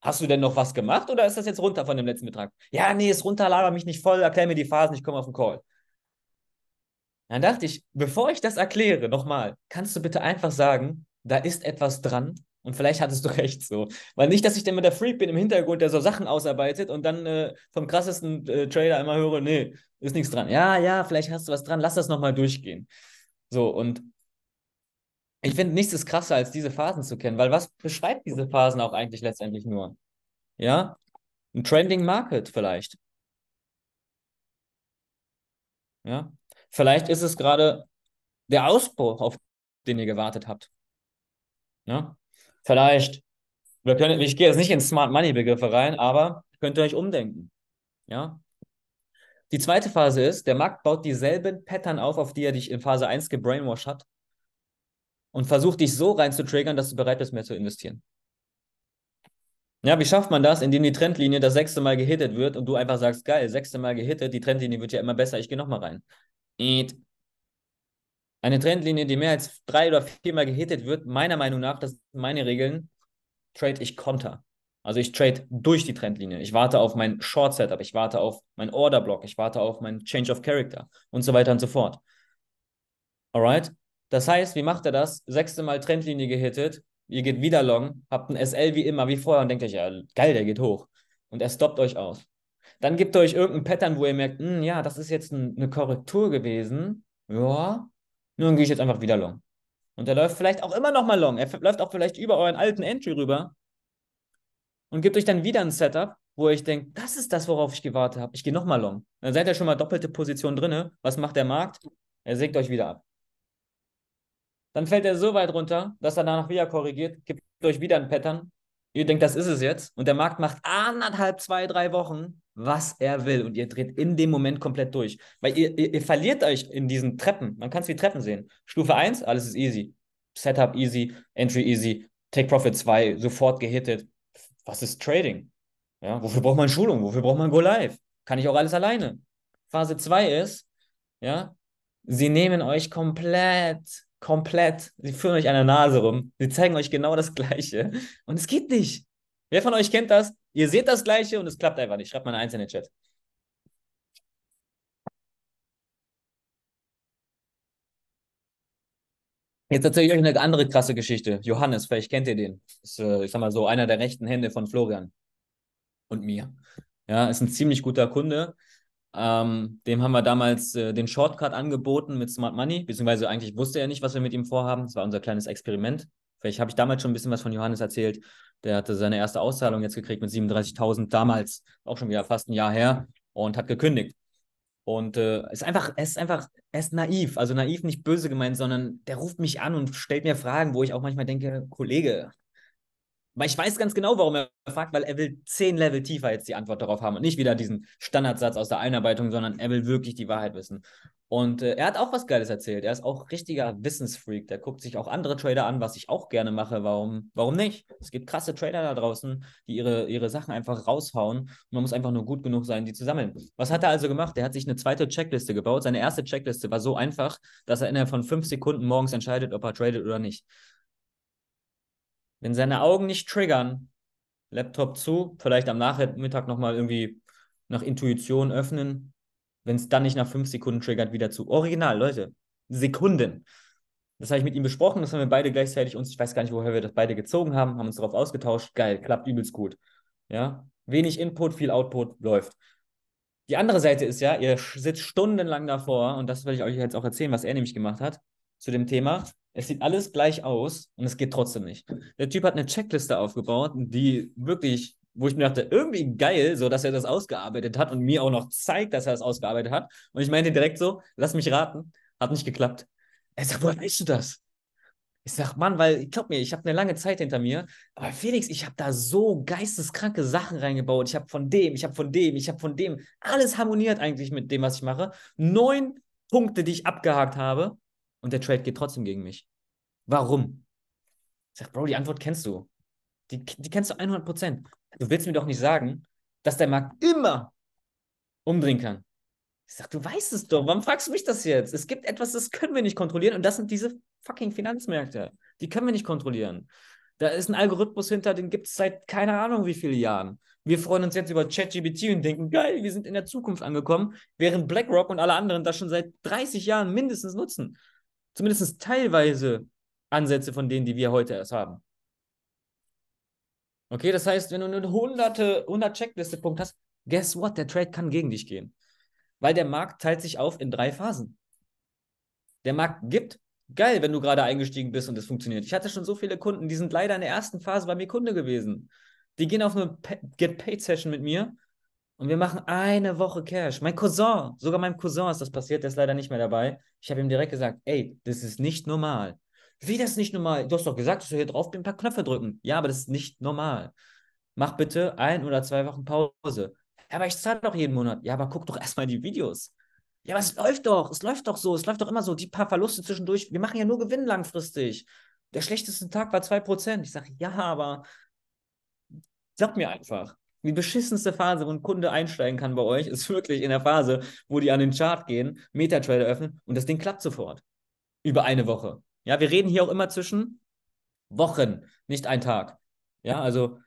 Hast du denn noch was gemacht oder ist das jetzt runter von dem letzten Betrag? Ja, nee, ist runter, laber mich nicht voll, erklär mir die Phasen, ich komme auf den Call. Dann dachte ich, bevor ich das erkläre, nochmal, kannst du bitte einfach sagen, da ist etwas dran, und vielleicht hattest du recht so. Weil nicht, dass ich dann mit der Freak bin im Hintergrund, der so Sachen ausarbeitet und dann äh, vom krassesten äh, Trailer immer höre, nee, ist nichts dran. Ja, ja, vielleicht hast du was dran, lass das nochmal durchgehen. So, und ich finde, nichts ist krasser, als diese Phasen zu kennen, weil was beschreibt diese Phasen auch eigentlich letztendlich nur? Ja? Ein Trending Market vielleicht. Ja? Vielleicht ist es gerade der Ausbruch, auf den ihr gewartet habt. Ja? vielleicht, wir können, ich gehe jetzt nicht in Smart Money Begriffe rein, aber könnt ihr euch umdenken. Ja. Die zweite Phase ist, der Markt baut dieselben Pattern auf, auf die er dich in Phase 1 gebrainwashed hat und versucht dich so rein zu triggern, dass du bereit bist, mehr zu investieren. Ja, wie schafft man das, indem die Trendlinie das sechste Mal gehittet wird und du einfach sagst, geil, sechste Mal gehittet, die Trendlinie wird ja immer besser, ich gehe nochmal rein. Eat. Eine Trendlinie, die mehr als drei oder viermal gehittet wird, meiner Meinung nach, das sind meine Regeln, trade ich Konter. Also ich trade durch die Trendlinie. Ich warte auf mein Short Setup, ich warte auf mein Order Block, ich warte auf mein Change of Character und so weiter und so fort. Alright? Das heißt, wie macht er das? Sechste Mal Trendlinie gehittet, ihr geht wieder long, habt ein SL wie immer, wie vorher und denkt euch, ja, geil, der geht hoch. Und er stoppt euch aus. Dann gibt er euch irgendein Pattern, wo ihr merkt, hm, ja, das ist jetzt ein, eine Korrektur gewesen. Ja, nun gehe ich jetzt einfach wieder long. Und er läuft vielleicht auch immer noch mal long. Er läuft auch vielleicht über euren alten Entry rüber und gibt euch dann wieder ein Setup, wo ich denke, das ist das, worauf ich gewartet habe. Ich gehe noch mal long. Dann seid ihr schon mal doppelte Position drinne. Was macht der Markt? Er sägt euch wieder ab. Dann fällt er so weit runter, dass er danach wieder korrigiert, gibt euch wieder ein Pattern. Ihr denkt, das ist es jetzt. Und der Markt macht anderthalb, zwei, drei Wochen was er will und ihr dreht in dem Moment komplett durch. Weil ihr, ihr, ihr verliert euch in diesen Treppen. Man kann es wie Treppen sehen. Stufe 1, alles ist easy. Setup easy, Entry easy, Take Profit 2, sofort gehittet. Was ist Trading? Ja, wofür braucht man Schulung? Wofür braucht man Go Live? Kann ich auch alles alleine? Phase 2 ist, ja, sie nehmen euch komplett, komplett, sie führen euch an der Nase rum, sie zeigen euch genau das Gleiche und es geht nicht. Wer von euch kennt das? Ihr seht das Gleiche und es klappt einfach nicht. Schreibt mal eine Eins in den Chat. Jetzt erzähle ich euch eine andere krasse Geschichte. Johannes, vielleicht kennt ihr den. Ist, äh, ich sag mal so, einer der rechten Hände von Florian und mir. Ja, ist ein ziemlich guter Kunde. Ähm, dem haben wir damals äh, den Shortcut angeboten mit Smart Money, beziehungsweise eigentlich wusste er nicht, was wir mit ihm vorhaben. Das war unser kleines Experiment. Vielleicht habe ich damals schon ein bisschen was von Johannes erzählt. Der hatte seine erste Auszahlung jetzt gekriegt mit 37.000, damals auch schon wieder fast ein Jahr her und hat gekündigt. Und äh, ist einfach, er ist einfach, er ist naiv. Also naiv nicht böse gemeint, sondern der ruft mich an und stellt mir Fragen, wo ich auch manchmal denke, Kollege, weil ich weiß ganz genau, warum er fragt, weil er will zehn Level tiefer jetzt die Antwort darauf haben und nicht wieder diesen Standardsatz aus der Einarbeitung, sondern er will wirklich die Wahrheit wissen. Und äh, er hat auch was Geiles erzählt. Er ist auch richtiger Wissensfreak. Der guckt sich auch andere Trader an, was ich auch gerne mache. Warum, warum nicht? Es gibt krasse Trader da draußen, die ihre, ihre Sachen einfach raushauen. Und man muss einfach nur gut genug sein, die zu sammeln. Was hat er also gemacht? Er hat sich eine zweite Checkliste gebaut. Seine erste Checkliste war so einfach, dass er innerhalb von fünf Sekunden morgens entscheidet, ob er tradet oder nicht. Wenn seine Augen nicht triggern, Laptop zu, vielleicht am Nachmittag nochmal irgendwie nach Intuition öffnen. Wenn es dann nicht nach fünf Sekunden triggert, wieder zu. Original, Leute. Sekunden. Das habe ich mit ihm besprochen, das haben wir beide gleichzeitig uns, ich weiß gar nicht, woher wir das beide gezogen haben, haben uns darauf ausgetauscht. Geil, klappt übelst gut. Ja, wenig Input, viel Output, läuft. Die andere Seite ist ja, ihr sitzt stundenlang davor und das will ich euch jetzt auch erzählen, was er nämlich gemacht hat zu dem Thema. Es sieht alles gleich aus und es geht trotzdem nicht. Der Typ hat eine Checkliste aufgebaut, die wirklich, wo ich mir dachte, irgendwie geil, so dass er das ausgearbeitet hat und mir auch noch zeigt, dass er das ausgearbeitet hat. Und ich meinte direkt so, lass mich raten, hat nicht geklappt. Er sagt, woher weißt du das? Ich sag, Mann, weil, glaub mir, ich habe eine lange Zeit hinter mir, aber Felix, ich habe da so geisteskranke Sachen reingebaut. Ich habe von dem, ich habe von dem, ich habe von dem. Alles harmoniert eigentlich mit dem, was ich mache. Neun Punkte, die ich abgehakt habe und der Trade geht trotzdem gegen mich. Warum? Ich sage, Bro, die Antwort kennst du. Die, die kennst du 100 Prozent. Du willst mir doch nicht sagen, dass der Markt immer umdrehen kann. Ich sage, du weißt es doch. Warum fragst du mich das jetzt? Es gibt etwas, das können wir nicht kontrollieren und das sind diese fucking Finanzmärkte. Die können wir nicht kontrollieren. Da ist ein Algorithmus hinter, den gibt es seit keine Ahnung wie viele Jahren. Wir freuen uns jetzt über ChatGPT und denken, geil, wir sind in der Zukunft angekommen, während BlackRock und alle anderen das schon seit 30 Jahren mindestens nutzen zumindest teilweise Ansätze von denen, die wir heute erst haben. Okay, das heißt, wenn du eine hunderte, 100 Checkliste-Punkte hast, guess what? Der Trade kann gegen dich gehen. Weil der Markt teilt sich auf in drei Phasen. Der Markt gibt, geil, wenn du gerade eingestiegen bist und es funktioniert. Ich hatte schon so viele Kunden, die sind leider in der ersten Phase bei mir Kunde gewesen. Die gehen auf eine Get-Paid-Session mit mir und wir machen eine Woche Cash. Mein Cousin, sogar meinem Cousin ist das passiert, der ist leider nicht mehr dabei. Ich habe ihm direkt gesagt, ey, das ist nicht normal. Wie das nicht normal? Du hast doch gesagt, dass du hier drauf ein paar Knöpfe drücken. Ja, aber das ist nicht normal. Mach bitte ein oder zwei Wochen Pause. Ja, Aber ich zahle doch jeden Monat. Ja, aber guck doch erstmal die Videos. Ja, aber es läuft doch. Es läuft doch so. Es läuft doch immer so. Die paar Verluste zwischendurch. Wir machen ja nur Gewinn langfristig. Der schlechteste Tag war 2%. Ich sage, ja, aber sag mir einfach. Die beschissenste Phase, wo ein Kunde einsteigen kann bei euch, ist wirklich in der Phase, wo die an den Chart gehen, MetaTrader öffnen und das Ding klappt sofort. Über eine Woche. Ja, wir reden hier auch immer zwischen Wochen, nicht ein Tag. Ja, also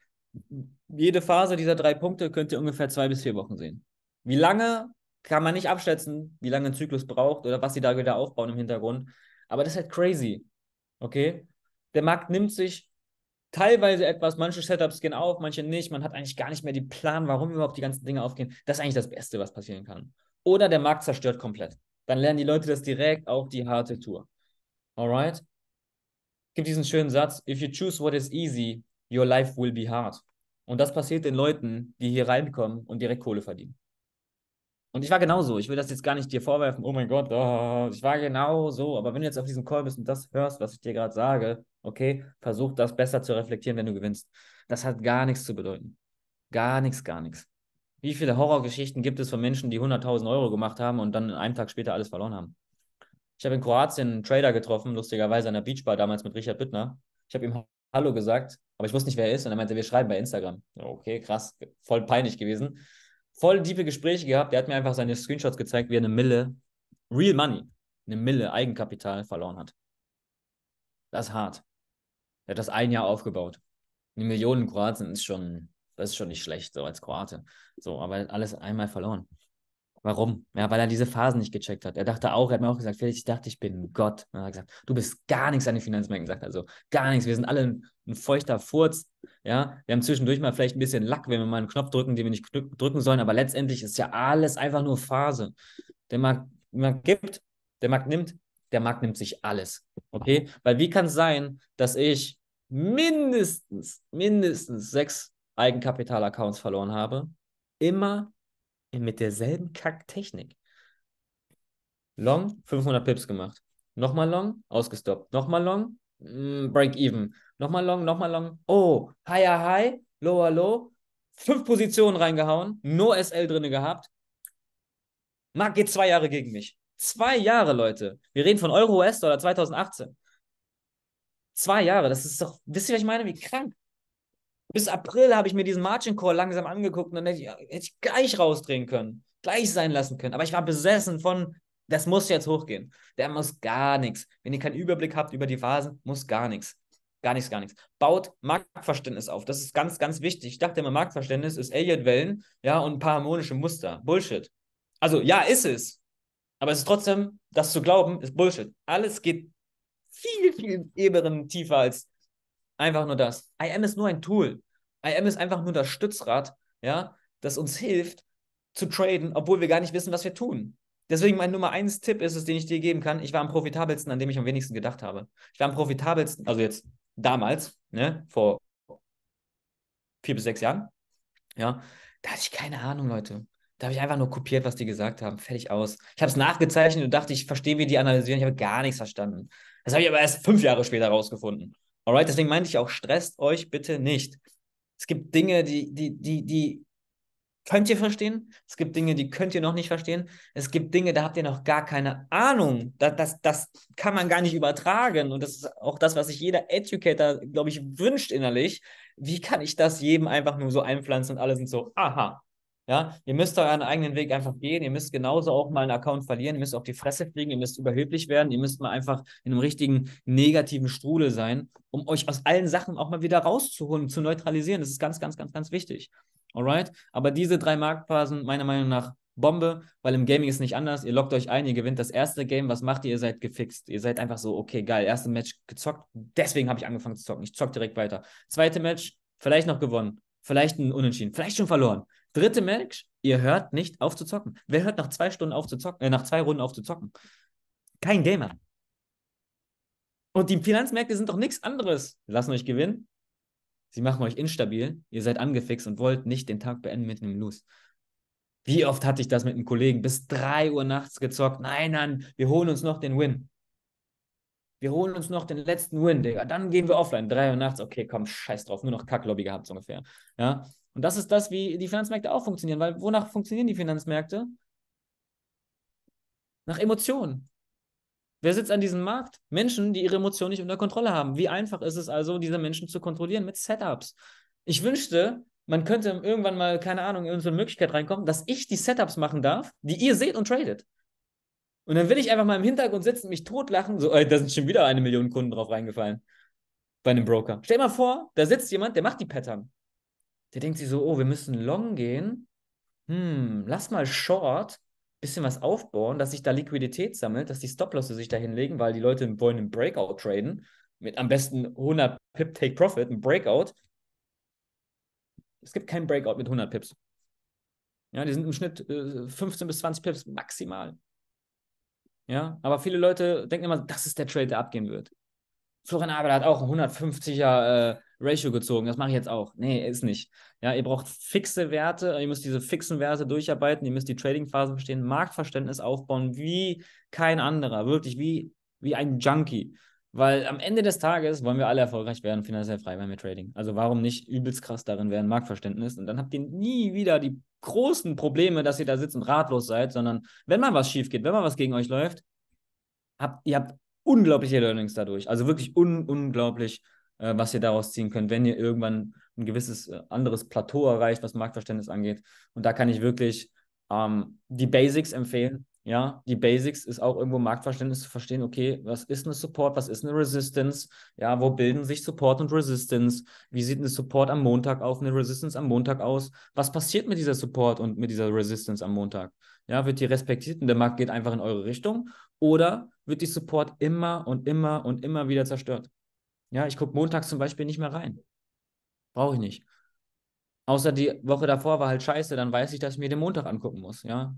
jede Phase dieser drei Punkte könnt ihr ungefähr zwei bis vier Wochen sehen. Wie lange kann man nicht abschätzen, wie lange ein Zyklus braucht oder was sie da wieder aufbauen im Hintergrund. Aber das ist halt crazy. Okay? Der Markt nimmt sich teilweise etwas, manche Setups gehen auf, manche nicht. Man hat eigentlich gar nicht mehr den Plan, warum überhaupt die ganzen Dinge aufgehen. Das ist eigentlich das Beste, was passieren kann. Oder der Markt zerstört komplett. Dann lernen die Leute das direkt auf die harte Tour. Alright? Gibt diesen schönen Satz: If you choose what is easy, your life will be hard. Und das passiert den Leuten, die hier reinkommen und direkt Kohle verdienen. Und ich war genauso. Ich will das jetzt gar nicht dir vorwerfen, oh mein Gott, oh, ich war genau so. Aber wenn du jetzt auf diesem Call bist und das hörst, was ich dir gerade sage, okay, versuch das besser zu reflektieren, wenn du gewinnst. Das hat gar nichts zu bedeuten. Gar nichts, gar nichts. Wie viele Horrorgeschichten gibt es von Menschen, die 100.000 Euro gemacht haben und dann einen Tag später alles verloren haben? Ich habe in Kroatien einen Trader getroffen, lustigerweise an der Beachbar damals mit Richard Büttner. Ich habe ihm Hallo gesagt, aber ich wusste nicht, wer er ist. Und er meinte, wir schreiben bei Instagram. Okay, krass, voll peinlich gewesen voll tiefe Gespräche gehabt. Der hat mir einfach seine Screenshots gezeigt, wie er eine Mille, real money, eine Mille Eigenkapital verloren hat. Das ist hart. Er hat das ein Jahr aufgebaut. Eine Million in Kroatien ist schon, das ist schon nicht schlecht, so als Kroate. So, aber alles einmal verloren. Warum? Ja, weil er diese Phasen nicht gecheckt hat. Er dachte auch, er hat mir auch gesagt, Felix, ich dachte, ich bin Gott. Und er hat gesagt, du bist gar nichts an den Finanzmärkten gesagt. Also gar nichts. Wir sind alle ein, ein, feuchter Furz. Ja, wir haben zwischendurch mal vielleicht ein bisschen Lack, wenn wir mal einen Knopf drücken, den wir nicht drücken sollen. Aber letztendlich ist ja alles einfach nur Phase. Der Markt, Markt gibt, der Markt nimmt, der Markt nimmt sich alles. Okay? Weil wie kann es sein, dass ich mindestens, mindestens sechs Eigenkapital-Accounts verloren habe? Immer mit derselben Kacktechnik. Long, 500 Pips gemacht. Nochmal long, ausgestoppt. Nochmal long, mm, break even. Nochmal long, nochmal long. Oh, higher high, lower low. Fünf Positionen reingehauen, no SL drinne gehabt. Marc geht zwei Jahre gegen mich. Zwei Jahre, Leute. Wir reden von Euro-US-Dollar 2018. Zwei Jahre, das ist doch, wisst ihr, was ich meine? Wie krank. Bis April habe ich mir diesen Margin Call langsam angeguckt und dann hätte ich, hätte ich gleich rausdrehen können, gleich sein lassen können. Aber ich war besessen von, das muss jetzt hochgehen. Der muss gar nichts. Wenn ihr keinen Überblick habt über die Phasen, muss gar nichts. Gar nichts, gar nichts. Baut Marktverständnis auf. Das ist ganz, ganz wichtig. Ich dachte immer, Marktverständnis ist Elliott-Wellen, ja, und ein paar harmonische Muster. Bullshit. Also, ja, ist es. Aber es ist trotzdem, das zu glauben, ist Bullshit. Alles geht viel, viel eberen tiefer als Einfach nur das. IM ist nur ein Tool. IM ist einfach nur das Stützrad, ja, das uns hilft zu traden, obwohl wir gar nicht wissen, was wir tun. Deswegen mein Nummer 1 Tipp ist es, den ich dir geben kann. Ich war am profitabelsten, an dem ich am wenigsten gedacht habe. Ich war am profitabelsten, also jetzt damals, ne, vor vier bis sechs Jahren, ja, da hatte ich keine Ahnung, Leute. Da habe ich einfach nur kopiert, was die gesagt haben. Fertig aus. Ich habe es nachgezeichnet und dachte, ich verstehe, wie die analysieren. Ich habe gar nichts verstanden. Das habe ich aber erst fünf Jahre später rausgefunden. Alright, deswegen meinte ich auch, stresst euch bitte nicht. Es gibt Dinge, die, die, die, die könnt ihr verstehen. Es gibt Dinge, die könnt ihr noch nicht verstehen. Es gibt Dinge, da habt ihr noch gar keine Ahnung. Das, das, das kann man gar nicht übertragen. Und das ist auch das, was sich jeder Educator, glaube ich, wünscht innerlich. Wie kann ich das jedem einfach nur so einpflanzen und alle sind so, aha, ja, ihr müsst euren eigenen Weg einfach gehen. Ihr müsst genauso auch mal einen Account verlieren. Ihr müsst auf die Fresse fliegen. Ihr müsst überheblich werden. Ihr müsst mal einfach in einem richtigen negativen Strudel sein, um euch aus allen Sachen auch mal wieder rauszuholen, zu neutralisieren. Das ist ganz, ganz, ganz, ganz wichtig. Alright? Aber diese drei Marktphasen, meiner Meinung nach, Bombe, weil im Gaming ist nicht anders. Ihr lockt euch ein, ihr gewinnt das erste Game. Was macht ihr? Ihr seid gefixt. Ihr seid einfach so, okay, geil, erste Match gezockt. Deswegen habe ich angefangen zu zocken. Ich zocke direkt weiter. Zweite Match, vielleicht noch gewonnen. Vielleicht ein Unentschieden. Vielleicht schon verloren. Dritte Match, ihr hört nicht auf zu zocken. Wer hört nach zwei Stunden auf zu zocken, äh, nach zwei Runden auf zu zocken? Kein Gamer. Und die Finanzmärkte sind doch nichts anderes. Lassen euch gewinnen. Sie machen euch instabil. Ihr seid angefixt und wollt nicht den Tag beenden mit einem Lose. Wie oft hatte ich das mit einem Kollegen bis drei Uhr nachts gezockt? Nein, nein, wir holen uns noch den Win. Wir holen uns noch den letzten Win, Digga. Dann gehen wir offline. Drei Uhr nachts, okay, komm, scheiß drauf. Nur noch Kacklobby gehabt, so ungefähr. Ja, und das ist das, wie die Finanzmärkte auch funktionieren, weil wonach funktionieren die Finanzmärkte? Nach Emotionen. Wer sitzt an diesem Markt? Menschen, die ihre Emotionen nicht unter Kontrolle haben. Wie einfach ist es also, diese Menschen zu kontrollieren mit Setups? Ich wünschte, man könnte irgendwann mal, keine Ahnung, in so eine Möglichkeit reinkommen, dass ich die Setups machen darf, die ihr seht und tradet. Und dann will ich einfach mal im Hintergrund sitzen, mich totlachen, so, ey, da sind schon wieder eine Million Kunden drauf reingefallen bei einem Broker. Stell dir mal vor, da sitzt jemand, der macht die Pattern der denkt sich so, oh, wir müssen long gehen. Hm, lass mal short bisschen was aufbauen, dass sich da Liquidität sammelt, dass die Stop-Losse sich da hinlegen, weil die Leute wollen einen Breakout traden. Mit am besten 100 Pip Take Profit, ein Breakout. Es gibt keinen Breakout mit 100 Pips. Ja, die sind im Schnitt äh, 15 bis 20 Pips maximal. Ja, aber viele Leute denken immer, das ist der Trade, der abgehen wird. Florian Abel hat auch ein 150er äh, Ratio gezogen. Das mache ich jetzt auch. Nee, ist nicht. Ja, ihr braucht fixe Werte, ihr müsst diese fixen Werte durcharbeiten, ihr müsst die Trading-Phase verstehen, Marktverständnis aufbauen, wie kein anderer, wirklich wie, wie ein Junkie. Weil am Ende des Tages wollen wir alle erfolgreich werden, finanziell frei werden mit Trading. Also warum nicht übelst krass darin werden, Marktverständnis? Und dann habt ihr nie wieder die großen Probleme, dass ihr da sitzt und ratlos seid, sondern wenn mal was schief geht, wenn mal was gegen euch läuft, habt, ihr habt unglaubliche Learnings dadurch. Also wirklich un unglaublich, äh, was ihr daraus ziehen könnt, wenn ihr irgendwann ein gewisses äh, anderes Plateau erreicht, was Marktverständnis angeht. Und da kann ich wirklich ähm, die Basics empfehlen. Ja, die Basics ist auch irgendwo Marktverständnis zu verstehen, okay, was ist eine Support, was ist eine Resistance, ja, wo bilden sich Support und Resistance, wie sieht eine Support am Montag auf, eine Resistance am Montag aus, was passiert mit dieser Support und mit dieser Resistance am Montag, ja, wird die respektiert und der Markt geht einfach in eure Richtung? Oder wird die Support immer und immer und immer wieder zerstört? Ja, ich gucke montags zum Beispiel nicht mehr rein. Brauche ich nicht. Außer die Woche davor war halt scheiße, dann weiß ich, dass ich mir den Montag angucken muss, ja.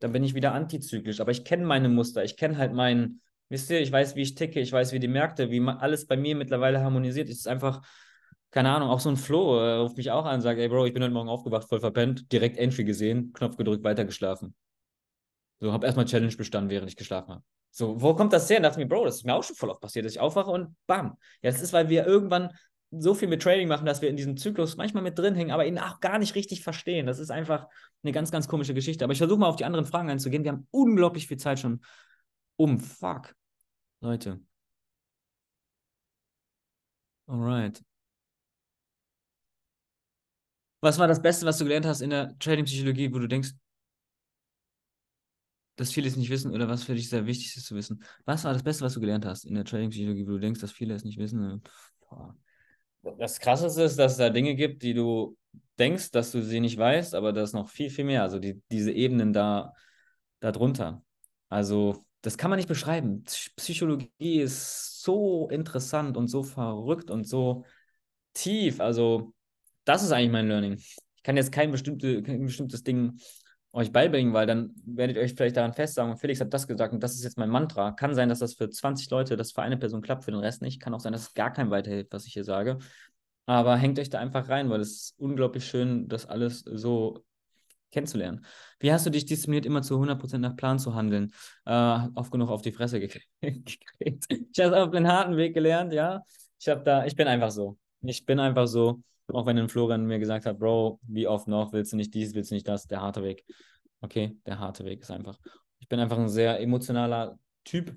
Dann bin ich wieder antizyklisch, aber ich kenne meine Muster, ich kenne halt meinen, wisst ihr, ich weiß, wie ich ticke, ich weiß, wie die Märkte, wie alles bei mir mittlerweile harmonisiert ist. Es ist einfach, keine Ahnung, auch so ein Flo äh, ruft mich auch an und sagt, ey Bro, ich bin heute Morgen aufgewacht, voll verpennt, direkt Entry gesehen, Knopf gedrückt, weitergeschlafen. So, hab erstmal Challenge bestanden, während ich geschlafen habe. So, wo kommt das her? Und dachte mir, Bro, das ist mir auch schon voll oft passiert, dass ich aufwache und bam. Ja, das ist, weil wir irgendwann so viel mit Trading machen, dass wir in diesem Zyklus manchmal mit drin hängen, aber ihn auch gar nicht richtig verstehen. Das ist einfach eine ganz, ganz komische Geschichte. Aber ich versuche mal auf die anderen Fragen einzugehen. Wir haben unglaublich viel Zeit schon um. Fuck. Leute. Alright. Was war das Beste, was du gelernt hast in der Trading-Psychologie, wo du denkst, dass viele es nicht wissen oder was für dich sehr wichtig ist zu wissen? Was war das Beste, was du gelernt hast in der Trading-Psychologie, wo du denkst, dass viele es nicht wissen? Das Krasseste ist, dass es da Dinge gibt, die du denkst, dass du sie nicht weißt, aber das ist noch viel, viel mehr. Also die, diese Ebenen da, da drunter. Also das kann man nicht beschreiben. Psychologie ist so interessant und so verrückt und so tief. Also das ist eigentlich mein Learning. Ich kann jetzt kein, bestimmte, kein bestimmtes Ding euch beibringen, weil dann werdet ihr euch vielleicht daran fest sagen, Felix hat das gesagt und das ist jetzt mein Mantra. Kann sein, dass das für 20 Leute, das für eine Person klappt, für den Rest nicht. Kann auch sein, dass es gar kein weiterhilft, was ich hier sage. Aber hängt euch da einfach rein, weil es ist unglaublich schön, das alles so kennenzulernen. Wie hast du dich diszipliniert, immer zu 100% nach Plan zu handeln? Äh, oft genug auf die Fresse gekriegt. ich habe es auf den harten Weg gelernt, ja. Ich, hab da, ich bin einfach so. Ich bin einfach so. Auch wenn ein Florian mir gesagt hat, Bro, wie oft noch, willst du nicht dies, willst du nicht das, der harte Weg. Okay, der harte Weg ist einfach. Ich bin einfach ein sehr emotionaler Typ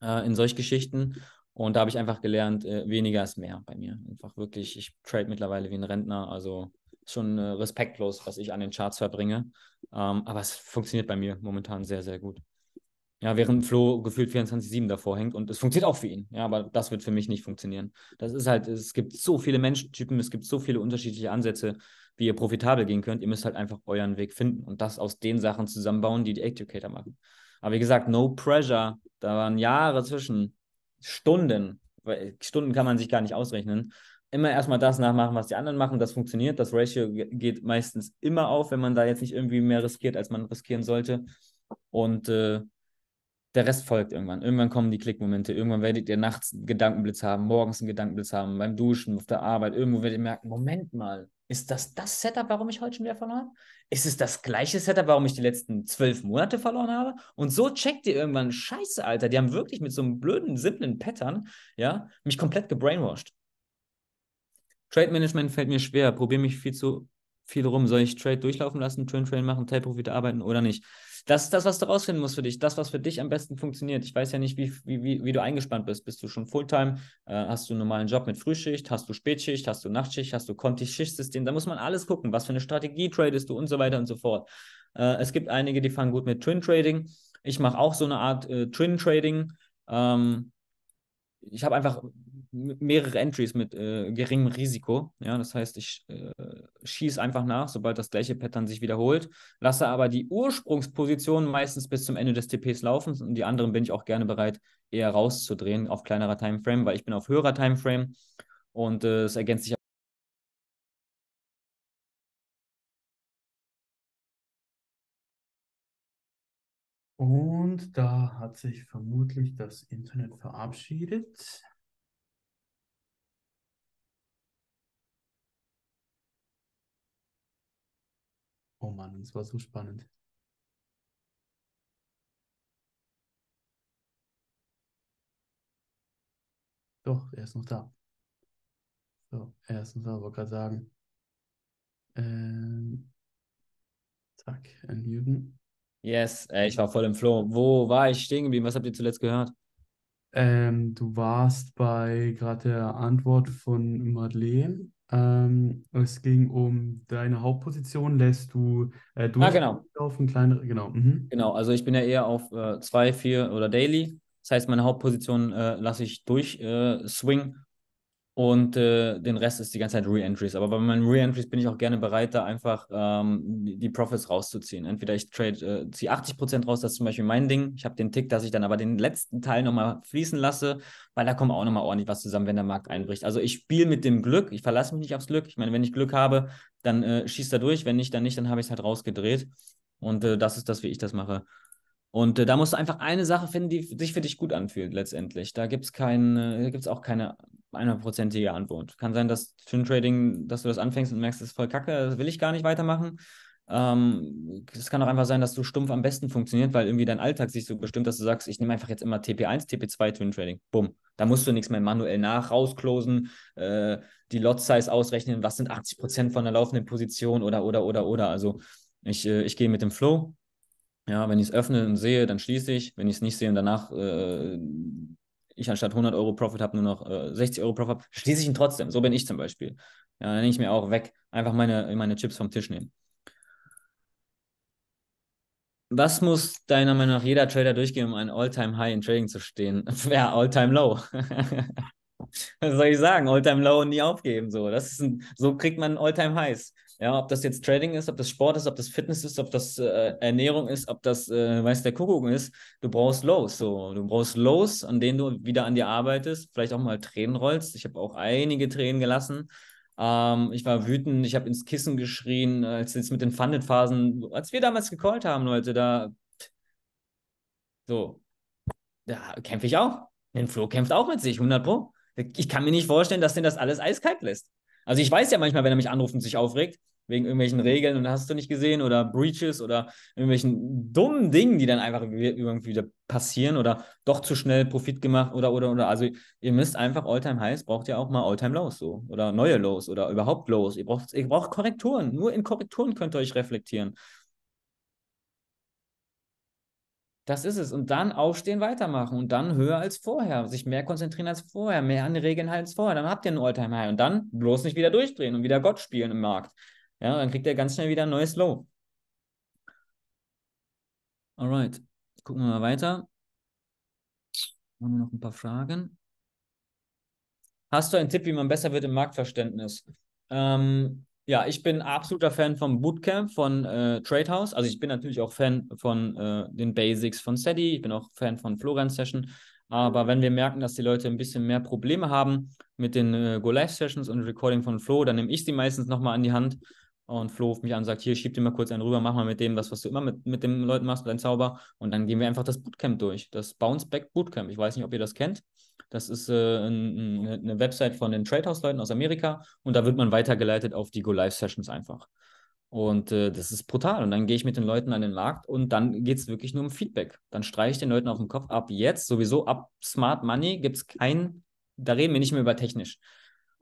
äh, in solch Geschichten und da habe ich einfach gelernt, äh, weniger ist mehr bei mir. Einfach wirklich, ich trade mittlerweile wie ein Rentner, also schon äh, respektlos, was ich an den Charts verbringe. Ähm, aber es funktioniert bei mir momentan sehr, sehr gut. Ja, während Flo gefühlt 24-7 davor hängt und es funktioniert auch für ihn. Ja, aber das wird für mich nicht funktionieren. Das ist halt, es gibt so viele Menschentypen, es gibt so viele unterschiedliche Ansätze, wie ihr profitabel gehen könnt. Ihr müsst halt einfach euren Weg finden und das aus den Sachen zusammenbauen, die die Educator machen. Aber wie gesagt, no pressure. Da waren Jahre zwischen, Stunden. weil Stunden kann man sich gar nicht ausrechnen. Immer erstmal das nachmachen, was die anderen machen. Das funktioniert. Das Ratio geht meistens immer auf, wenn man da jetzt nicht irgendwie mehr riskiert, als man riskieren sollte. Und äh, der Rest folgt irgendwann. Irgendwann kommen die Klickmomente. Irgendwann werdet ihr nachts einen Gedankenblitz haben, morgens einen Gedankenblitz haben, beim Duschen, auf der Arbeit. Irgendwo werdet ihr merken, Moment mal, ist das das Setup, warum ich heute schon wieder verloren habe? Ist es das gleiche Setup, warum ich die letzten zwölf Monate verloren habe? Und so checkt ihr irgendwann, scheiße, Alter, die haben wirklich mit so einem blöden, simplen Pattern, ja, mich komplett gebrainwashed. Trade Management fällt mir schwer, probiere mich viel zu viel rum. Soll ich Trade durchlaufen lassen, Turn Trail machen, Teilprofite arbeiten oder nicht? Das ist das, was du rausfinden musst für dich, das, was für dich am besten funktioniert. Ich weiß ja nicht, wie, wie, wie, wie du eingespannt bist. Bist du schon Fulltime? Äh, hast du einen normalen Job mit Frühschicht? Hast du Spätschicht? Hast du Nachtschicht? Hast du Conti-Schichtsystem? Da muss man alles gucken. Was für eine Strategie tradest du und so weiter und so fort. Äh, es gibt einige, die fangen gut mit Twin Trading. Ich mache auch so eine Art äh, Twin Trading. Ähm, ich habe einfach mehrere Entries mit äh, geringem Risiko. Ja, das heißt, ich äh, schieße einfach nach, sobald das gleiche Pattern sich wiederholt, lasse aber die Ursprungsposition meistens bis zum Ende des TPs laufen und die anderen bin ich auch gerne bereit, eher rauszudrehen auf kleinerer Timeframe, weil ich bin auf höherer Timeframe und äh, es ergänzt sich Und da hat sich vermutlich das Internet verabschiedet. Oh Mann, das war so spannend. Doch, er ist noch da. So, er ist noch da, wollte gerade sagen. Ähm, zack, entmuten. Yes, ey, ich war voll im Flow. Wo war ich stehen geblieben? Was habt ihr zuletzt gehört? Ähm, du warst bei gerade der Antwort von Madeleine ähm, es ging um deine Hauptposition. Lässt du äh, durch ah, genau. laufen, kleinere, genau. Mhm. Genau, also ich bin ja eher auf 2, äh, 4 oder Daily. Das heißt, meine Hauptposition äh, lasse ich durch äh, swing und äh, den Rest ist die ganze Zeit Re-Entries. Aber bei meinen Re-Entries bin ich auch gerne bereit, da einfach ähm, die Profits rauszuziehen. Entweder ich trade, äh, ziehe 80% raus, das ist zum Beispiel mein Ding. Ich habe den Tick, dass ich dann aber den letzten Teil nochmal fließen lasse, weil da kommt auch nochmal ordentlich was zusammen, wenn der Markt einbricht. Also ich spiele mit dem Glück, ich verlasse mich nicht aufs Glück. Ich meine, wenn ich Glück habe, dann äh, schießt er durch. Wenn nicht, dann nicht, dann habe ich es halt rausgedreht. Und äh, das ist das, wie ich das mache. Und äh, da musst du einfach eine Sache finden, die sich für dich gut anfühlt letztendlich. Da gibt es keine, äh, gibt's auch keine einhundertprozentige Antwort. Kann sein, dass Twin Trading, dass du das anfängst und merkst, das ist voll kacke, das will ich gar nicht weitermachen. Ähm, es ähm, kann auch einfach sein, dass du stumpf am besten funktioniert, weil irgendwie dein Alltag sich so bestimmt, dass du sagst, ich nehme einfach jetzt immer TP1, TP2 Twin Trading. Bumm. Da musst du nichts mehr manuell nach rausklosen, äh, die Lot Size ausrechnen, was sind 80% von der laufenden Position oder, oder, oder, oder. Also ich, äh, ich gehe mit dem Flow, ja, wenn ich es öffne und sehe, dann schließe ich. Wenn ich es nicht sehe und danach äh, ich anstatt 100 Euro Profit habe, nur noch äh, 60 Euro Profit habe, schließe ich ihn trotzdem. So bin ich zum Beispiel. Ja, dann nehme ich mir auch weg. Einfach meine, meine Chips vom Tisch nehmen. Was muss deiner Meinung nach jeder Trader durchgehen, um ein All-Time-High in Trading zu stehen? Ja, All-Time-Low. Was soll ich sagen? All-Time-Low und nie aufgeben. So, das ist ein, so kriegt man All-Time-Highs. Ja, ob das jetzt Trading ist, ob das Sport ist, ob das Fitness ist, ob das äh, Ernährung ist, ob das äh, weiß der Kuckuck ist, du brauchst Lows. So, du brauchst Lows, an denen du wieder an dir arbeitest, vielleicht auch mal Tränen rollst. Ich habe auch einige Tränen gelassen. Ähm, ich war wütend, ich habe ins Kissen geschrien, als jetzt mit den Funded-Phasen, als wir damals gecallt haben, Leute, da so, da kämpfe ich auch. Denn Flo kämpft auch mit sich, 100 Pro. Ich kann mir nicht vorstellen, dass denn das alles eiskalt lässt. Also ich weiß ja manchmal, wenn er mich anruft und sich aufregt, wegen irgendwelchen Regeln und hast du nicht gesehen oder Breaches oder irgendwelchen dummen Dingen, die dann einfach irgendwie wieder passieren oder doch zu schnell Profit gemacht oder oder oder. Also ihr müsst einfach Alltime Highs braucht ihr auch mal Alltime Lows so oder neue Lows oder überhaupt Lows. Ihr braucht ihr braucht Korrekturen. Nur in Korrekturen könnt ihr euch reflektieren. Das ist es. Und dann aufstehen, weitermachen und dann höher als vorher, sich mehr konzentrieren als vorher, mehr an die Regeln halten als vorher. Dann habt ihr einen time High und dann bloß nicht wieder durchdrehen und wieder Gott spielen im Markt. Ja, dann kriegt er ganz schnell wieder ein neues Low. Alright, gucken wir mal weiter. Haben wir noch ein paar Fragen? Hast du einen Tipp, wie man besser wird im Marktverständnis? Ähm, ja, ich bin absoluter Fan vom Bootcamp von äh, Tradehouse. Also ich bin natürlich auch Fan von äh, den Basics von SETI. Ich bin auch Fan von Florian Session. Aber wenn wir merken, dass die Leute ein bisschen mehr Probleme haben mit den äh, Go-Live-Sessions und Recording von Flow, dann nehme ich sie meistens nochmal an die Hand und Flo ruft mich an und sagt, hier, schieb dir mal kurz einen rüber, mach mal mit dem das, was du immer mit, mit den Leuten machst, mit Zauber. Und dann gehen wir einfach das Bootcamp durch, das Bounce Back Bootcamp. Ich weiß nicht, ob ihr das kennt. Das ist äh, ein, eine Website von den Tradehouse-Leuten aus Amerika und da wird man weitergeleitet auf die Go-Live-Sessions einfach. Und äh, das ist brutal. Und dann gehe ich mit den Leuten an den Markt und dann geht es wirklich nur um Feedback. Dann streiche ich den Leuten auf den Kopf ab. Jetzt sowieso ab Smart Money gibt es kein, da reden wir nicht mehr über technisch.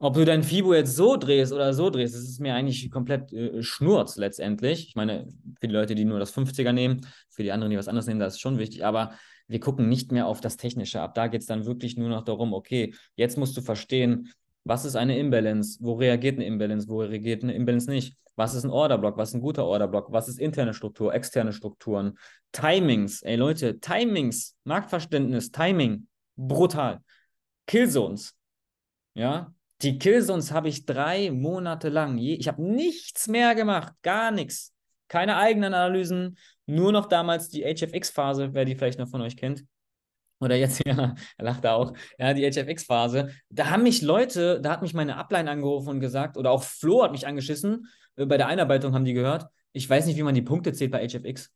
Ob du dein Fibo jetzt so drehst oder so drehst, das ist mir eigentlich komplett äh, Schnurz letztendlich. Ich meine, für die Leute, die nur das 50er nehmen, für die anderen, die was anderes nehmen, das ist schon wichtig, aber wir gucken nicht mehr auf das Technische ab. Da geht es dann wirklich nur noch darum, okay, jetzt musst du verstehen, was ist eine Imbalance, wo reagiert eine Imbalance, wo reagiert eine Imbalance nicht, was ist ein Orderblock, was ist ein guter Orderblock, was ist interne Struktur, externe Strukturen, Timings, ey Leute, Timings, Marktverständnis, Timing, brutal. Killzones, ja, die Killzones habe ich drei Monate lang, je, ich habe nichts mehr gemacht, gar nichts. Keine eigenen Analysen, nur noch damals die HFX-Phase, wer die vielleicht noch von euch kennt. Oder jetzt, ja, er lacht da auch, ja, die HFX-Phase. Da haben mich Leute, da hat mich meine Upline angerufen und gesagt, oder auch Flo hat mich angeschissen, äh, bei der Einarbeitung haben die gehört, ich weiß nicht, wie man die Punkte zählt bei HFX.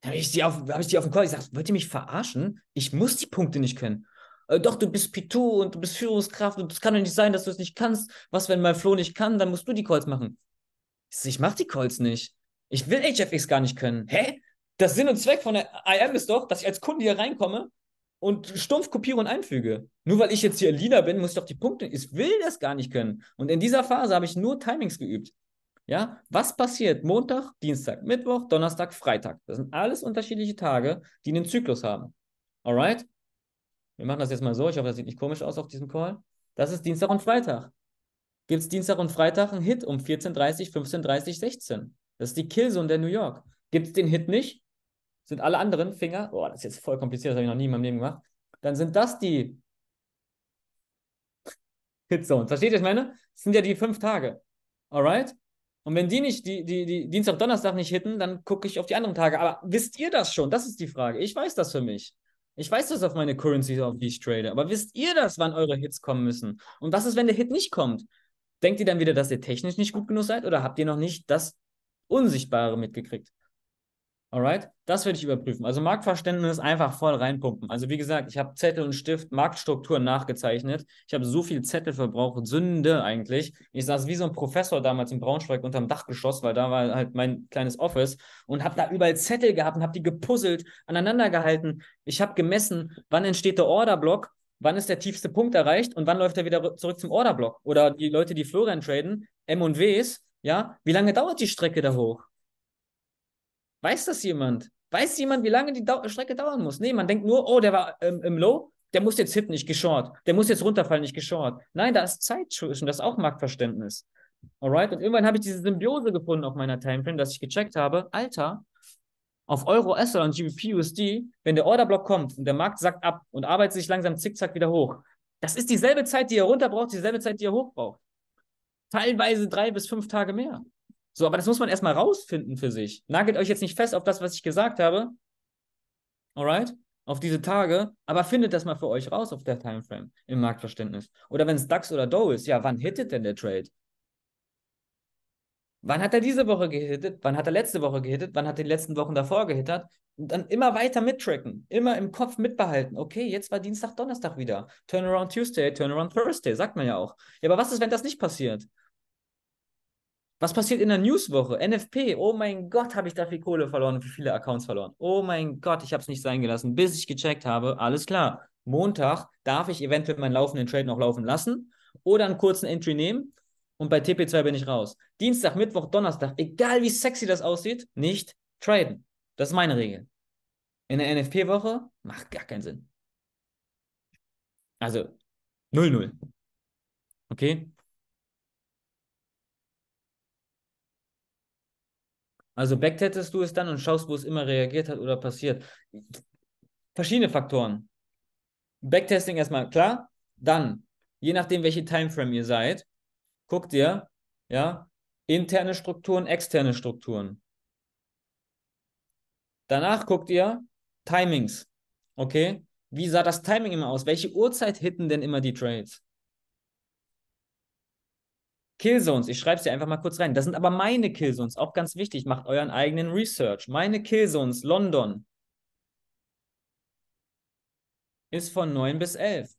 Da habe ich die auf, hab ich die auf dem Call, ich sage, wollt ihr mich verarschen? Ich muss die Punkte nicht können. Äh, doch, du bist P2 und du bist Führungskraft und es kann doch nicht sein, dass du es nicht kannst. Was, wenn mein Flo nicht kann, dann musst du die Calls machen. Ich mach die Calls nicht. Ich will HFX gar nicht können. Hä? Das Sinn und Zweck von der IM ist doch, dass ich als Kunde hier reinkomme und stumpf kopiere und einfüge. Nur weil ich jetzt hier Leader bin, muss ich doch die Punkte. Ich will das gar nicht können. Und in dieser Phase habe ich nur Timings geübt. Ja, was passiert Montag, Dienstag, Mittwoch, Donnerstag, Freitag? Das sind alles unterschiedliche Tage, die einen Zyklus haben. Alright? Wir machen das jetzt mal so. Ich hoffe, das sieht nicht komisch aus auf diesem Call. Das ist Dienstag und Freitag. Gibt es Dienstag und Freitag einen Hit um 14.30, 15.30, 16. Das ist die Killzone der New York. Gibt es den Hit nicht, sind alle anderen Finger, boah, das ist jetzt voll kompliziert, das habe ich noch nie in meinem Leben gemacht, dann sind das die Hitzones. Versteht ihr, ich meine? Das sind ja die fünf Tage. Alright? Und wenn die nicht, die, die, die Dienstag, Donnerstag nicht hitten, dann gucke ich auf die anderen Tage. Aber wisst ihr das schon? Das ist die Frage. Ich weiß das für mich. Ich weiß das auf meine Currencies, auf die ich trade. Aber wisst ihr das, wann eure Hits kommen müssen? Und was ist, wenn der Hit nicht kommt? Denkt ihr dann wieder, dass ihr technisch nicht gut genug seid? Oder habt ihr noch nicht das Unsichtbare mitgekriegt? Alright, das werde ich überprüfen. Also Marktverständnis einfach voll reinpumpen. Also wie gesagt, ich habe Zettel und Stift, Marktstrukturen nachgezeichnet. Ich habe so viel Zettel verbraucht, Sünde eigentlich. Ich saß wie so ein Professor damals in Braunschweig unterm Dachgeschoss, weil da war halt mein kleines Office und habe da überall Zettel gehabt und habe die gepuzzelt, aneinander gehalten. Ich habe gemessen, wann entsteht der Orderblock, wann ist der tiefste Punkt erreicht und wann läuft er wieder zurück zum Orderblock. Oder die Leute, die Florian traden, M und Ws, ja, wie lange dauert die Strecke da hoch? Weiß das jemand? Weiß jemand, wie lange die Dau Strecke dauern muss? Nee, man denkt nur, oh, der war ähm, im Low, der muss jetzt hitten, nicht geschort, der muss jetzt runterfallen nicht geschort. Nein, da ist Zeit zwischen, das ist auch Marktverständnis. Alright, und irgendwann habe ich diese Symbiose gefunden auf meiner Timeframe, dass ich gecheckt habe, Alter, auf Euro, Ether und GBP, USD, wenn der Orderblock kommt und der Markt sackt ab und arbeitet sich langsam zickzack wieder hoch, das ist dieselbe Zeit, die ihr runter braucht, dieselbe Zeit, die ihr hoch braucht. Teilweise drei bis fünf Tage mehr. So, aber das muss man erstmal rausfinden für sich. Nagelt euch jetzt nicht fest auf das, was ich gesagt habe. Alright? Auf diese Tage, aber findet das mal für euch raus auf der Timeframe im Marktverständnis. Oder wenn es DAX oder Dow ist, ja, wann hittet denn der Trade? Wann hat er diese Woche gehittet? Wann hat er letzte Woche gehittet? Wann hat er die letzten Wochen davor gehittert? Und dann immer weiter mittracken, immer im Kopf mitbehalten. Okay, jetzt war Dienstag, Donnerstag wieder. Turnaround Tuesday, Turnaround Thursday, sagt man ja auch. Ja, aber was ist, wenn das nicht passiert? Was passiert in der Newswoche? NFP, oh mein Gott, habe ich da viel Kohle verloren und viele Accounts verloren. Oh mein Gott, ich habe es nicht sein gelassen, bis ich gecheckt habe, alles klar, Montag darf ich eventuell meinen laufenden Trade noch laufen lassen oder einen kurzen Entry nehmen und bei TP2 bin ich raus. Dienstag, Mittwoch, Donnerstag, egal wie sexy das aussieht, nicht traden. Das ist meine Regel. In der NFP-Woche macht gar keinen Sinn. Also 0-0. Okay? Also backtestest du es dann und schaust, wo es immer reagiert hat oder passiert. Verschiedene Faktoren. Backtesting erstmal klar, dann, je nachdem, welche Timeframe ihr seid, guckt ihr, ja, interne Strukturen, externe Strukturen. Danach guckt ihr Timings. Okay? Wie sah das Timing immer aus? Welche Uhrzeit hitten denn immer die Trades? Killzones, ich schreibe es dir einfach mal kurz rein. Das sind aber meine Killzones, auch ganz wichtig. Macht euren eigenen Research. Meine Killzones, London, ist von 9 bis 11.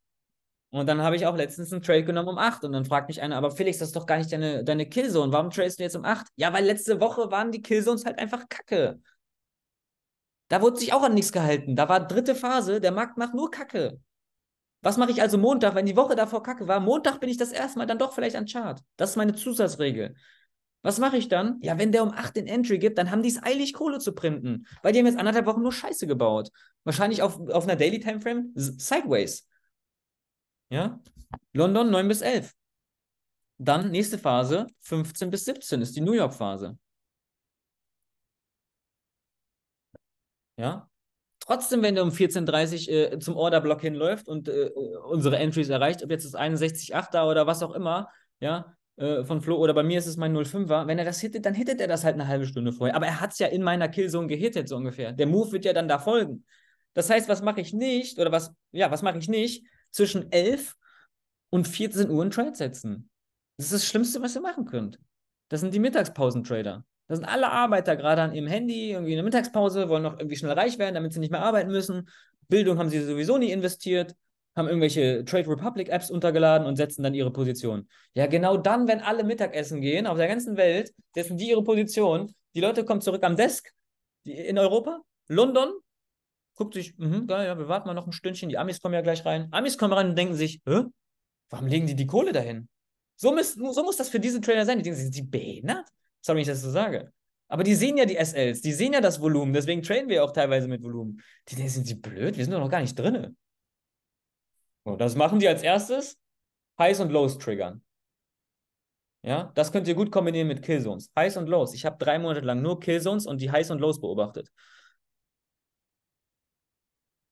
Und dann habe ich auch letztens einen Trade genommen um 8. Und dann fragt mich einer, aber Felix, das ist doch gar nicht deine, deine Killzone. Warum tradest du jetzt um 8? Ja, weil letzte Woche waren die Killzones halt einfach kacke. Da wurde sich auch an nichts gehalten. Da war dritte Phase, der Markt macht nur Kacke. Was mache ich also Montag, wenn die Woche davor kacke war? Montag bin ich das erste Mal dann doch vielleicht an Chart. Das ist meine Zusatzregel. Was mache ich dann? Ja, wenn der um 8 den Entry gibt, dann haben die es eilig, Kohle zu printen. Weil die haben jetzt anderthalb Wochen nur Scheiße gebaut. Wahrscheinlich auf, auf einer Daily Timeframe sideways. Ja? London 9 bis 11. Dann nächste Phase 15 bis 17 ist die New York Phase. Ja? trotzdem, wenn der um 14.30 Uhr äh, zum Orderblock hinläuft und äh, unsere Entries erreicht, ob jetzt das 61.8er oder was auch immer, ja, äh, von Flo oder bei mir ist es mein 05er, wenn er das hittet, dann hittet er das halt eine halbe Stunde vorher. Aber er hat es ja in meiner Killzone gehittet, so ungefähr. Der Move wird ja dann da folgen. Das heißt, was mache ich nicht, oder was, ja, was mache ich nicht, zwischen 11 und 14 Uhr einen Trade setzen? Das ist das Schlimmste, was ihr machen könnt. Das sind die Mittagspausentrader. Da sind alle Arbeiter gerade an ihrem Handy, irgendwie in der Mittagspause, wollen noch irgendwie schnell reich werden, damit sie nicht mehr arbeiten müssen. Bildung haben sie sowieso nie investiert, haben irgendwelche Trade Republic Apps untergeladen und setzen dann ihre Position. Ja, genau dann, wenn alle Mittagessen gehen auf der ganzen Welt, setzen die ihre Position. Die Leute kommen zurück am Desk in Europa, London, guckt sich, mh, geil, ja, wir warten mal noch ein Stündchen, die Amis kommen ja gleich rein. Amis kommen rein und denken sich, Hä? warum legen die die Kohle dahin? So, müssen, so muss das für diesen Trainer sein. Die denken sich, sind die behindert? Sorry, wenn ich das so sage. Aber die sehen ja die SLs, die sehen ja das Volumen, deswegen traden wir auch teilweise mit Volumen. Die denken, sind die blöd? Wir sind doch noch gar nicht drin. So, das machen die als erstes. Highs und Lows triggern. Ja, das könnt ihr gut kombinieren mit Killzones. Highs und Lows. Ich habe drei Monate lang nur Killzones und die Highs und Lows beobachtet.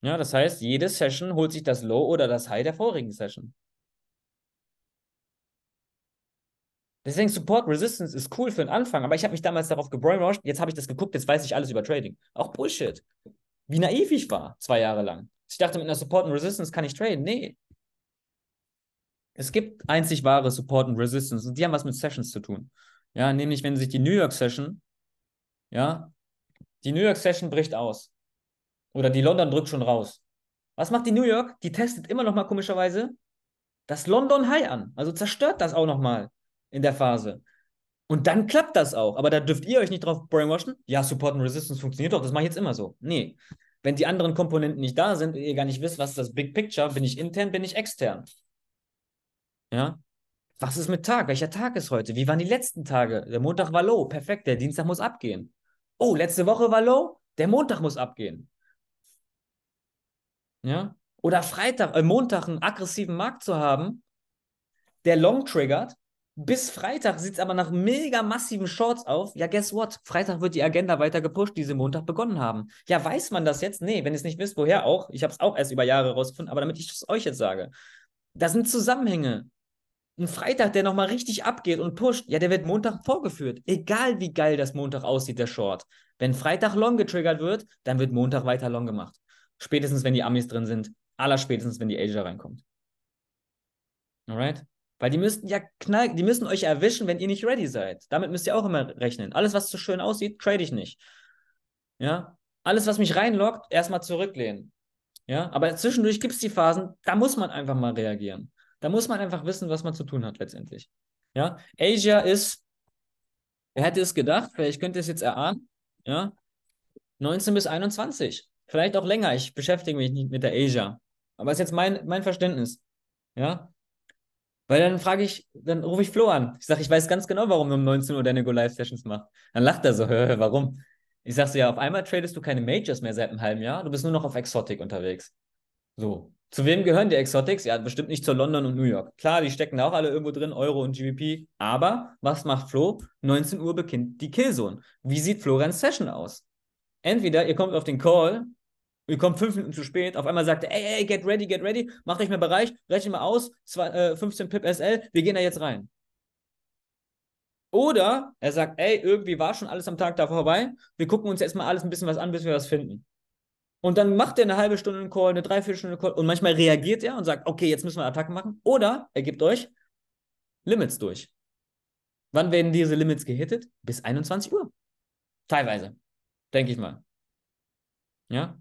Ja, das heißt, jede Session holt sich das Low oder das High der vorigen Session. Deswegen Support Resistance ist cool für den Anfang, aber ich habe mich damals darauf gebräunwashed, jetzt habe ich das geguckt, jetzt weiß ich alles über Trading. Auch Bullshit. Wie naiv ich war, zwei Jahre lang. Ich dachte, mit einer Support und Resistance kann ich traden. Nee. Es gibt einzig wahre Support und Resistance und die haben was mit Sessions zu tun. Ja, nämlich wenn sich die New York Session, ja, die New York Session bricht aus. Oder die London drückt schon raus. Was macht die New York? Die testet immer noch mal komischerweise das London High an. Also zerstört das auch noch mal in der Phase. Und dann klappt das auch. Aber da dürft ihr euch nicht drauf brainwashen. Ja, Support und Resistance funktioniert doch, das mache ich jetzt immer so. Nee. Wenn die anderen Komponenten nicht da sind und ihr gar nicht wisst, was ist das Big Picture, bin ich intern, bin ich extern. Ja? Was ist mit Tag? Welcher Tag ist heute? Wie waren die letzten Tage? Der Montag war low, perfekt, der Dienstag muss abgehen. Oh, letzte Woche war low, der Montag muss abgehen. Ja? Oder Freitag, äh, Montag einen aggressiven Markt zu haben, der long triggert, bis Freitag sieht es aber nach mega massiven Shorts auf. Ja, guess what? Freitag wird die Agenda weiter gepusht, die sie Montag begonnen haben. Ja, weiß man das jetzt? Nee, wenn ihr es nicht wisst, woher auch. Ich habe es auch erst über Jahre rausgefunden, aber damit ich es euch jetzt sage. Da sind Zusammenhänge. Ein Freitag, der nochmal richtig abgeht und pusht, ja, der wird Montag vorgeführt. Egal wie geil das Montag aussieht, der Short. Wenn Freitag long getriggert wird, dann wird Montag weiter long gemacht. Spätestens, wenn die Amis drin sind. Allerspätestens, wenn die Asia reinkommt. Alright? Weil die müssten ja knall, die müssen euch erwischen, wenn ihr nicht ready seid. Damit müsst ihr auch immer rechnen. Alles, was zu so schön aussieht, trade ich nicht. Ja. Alles, was mich reinlockt, erstmal zurücklehnen. Ja. Aber zwischendurch gibt es die Phasen, da muss man einfach mal reagieren. Da muss man einfach wissen, was man zu tun hat letztendlich. Ja. Asia ist, wer hätte es gedacht, vielleicht könnte es jetzt erahnen, ja. 19 bis 21. Vielleicht auch länger. Ich beschäftige mich nicht mit der Asia. Aber ist jetzt mein, mein Verständnis. Ja. Weil dann frage ich, dann rufe ich Flo an. Ich sage, ich weiß ganz genau, warum du um 19 Uhr deine Go-Live-Sessions machst. Dann lacht er so, hör, hör, warum? Ich sage so, ja, auf einmal tradest du keine Majors mehr seit einem halben Jahr, du bist nur noch auf Exotic unterwegs. So. Zu wem gehören die Exotics? Ja, bestimmt nicht zu London und New York. Klar, die stecken da auch alle irgendwo drin, Euro und GBP. Aber was macht Flo? 19 Uhr beginnt die Killzone. Wie sieht Florens Session aus? Entweder ihr kommt auf den Call und ihr kommt fünf Minuten zu spät. Auf einmal sagt er, ey, ey, get ready, get ready, macht euch mal bereit, rechnet mal aus, zwei, äh, 15 Pip SL, wir gehen da jetzt rein. Oder er sagt, ey, irgendwie war schon alles am Tag da vorbei, wir gucken uns jetzt mal alles ein bisschen was an, bis wir was finden. Und dann macht er eine halbe Stunde einen Call, eine Dreiviertelstunde einen Call und manchmal reagiert er und sagt, okay, jetzt müssen wir Attacken machen. Oder er gibt euch Limits durch. Wann werden diese Limits gehittet? Bis 21 Uhr. Teilweise. Denke ich mal. Ja?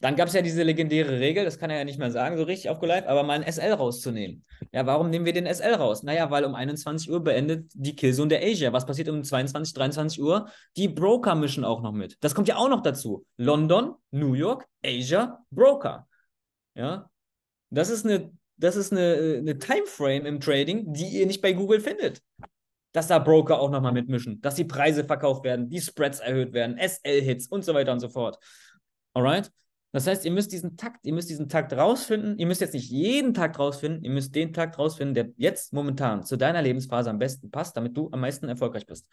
Dann gab es ja diese legendäre Regel, das kann er ja nicht mehr sagen, so richtig auf Go Live, aber mal ein SL rauszunehmen. Ja, warum nehmen wir den SL raus? Naja, weil um 21 Uhr beendet die Killzone der Asia. Was passiert um 22, 23 Uhr? Die Broker mischen auch noch mit. Das kommt ja auch noch dazu. London, New York, Asia, Broker. Ja, das ist eine, das ist eine, eine Timeframe im Trading, die ihr nicht bei Google findet dass da Broker auch nochmal mitmischen, dass die Preise verkauft werden, die Spreads erhöht werden, SL-Hits und so weiter und so fort. Alright? Das heißt, ihr müsst diesen Takt, ihr müsst diesen Takt rausfinden. Ihr müsst jetzt nicht jeden Takt rausfinden, ihr müsst den Takt rausfinden, der jetzt momentan zu deiner Lebensphase am besten passt, damit du am meisten erfolgreich bist.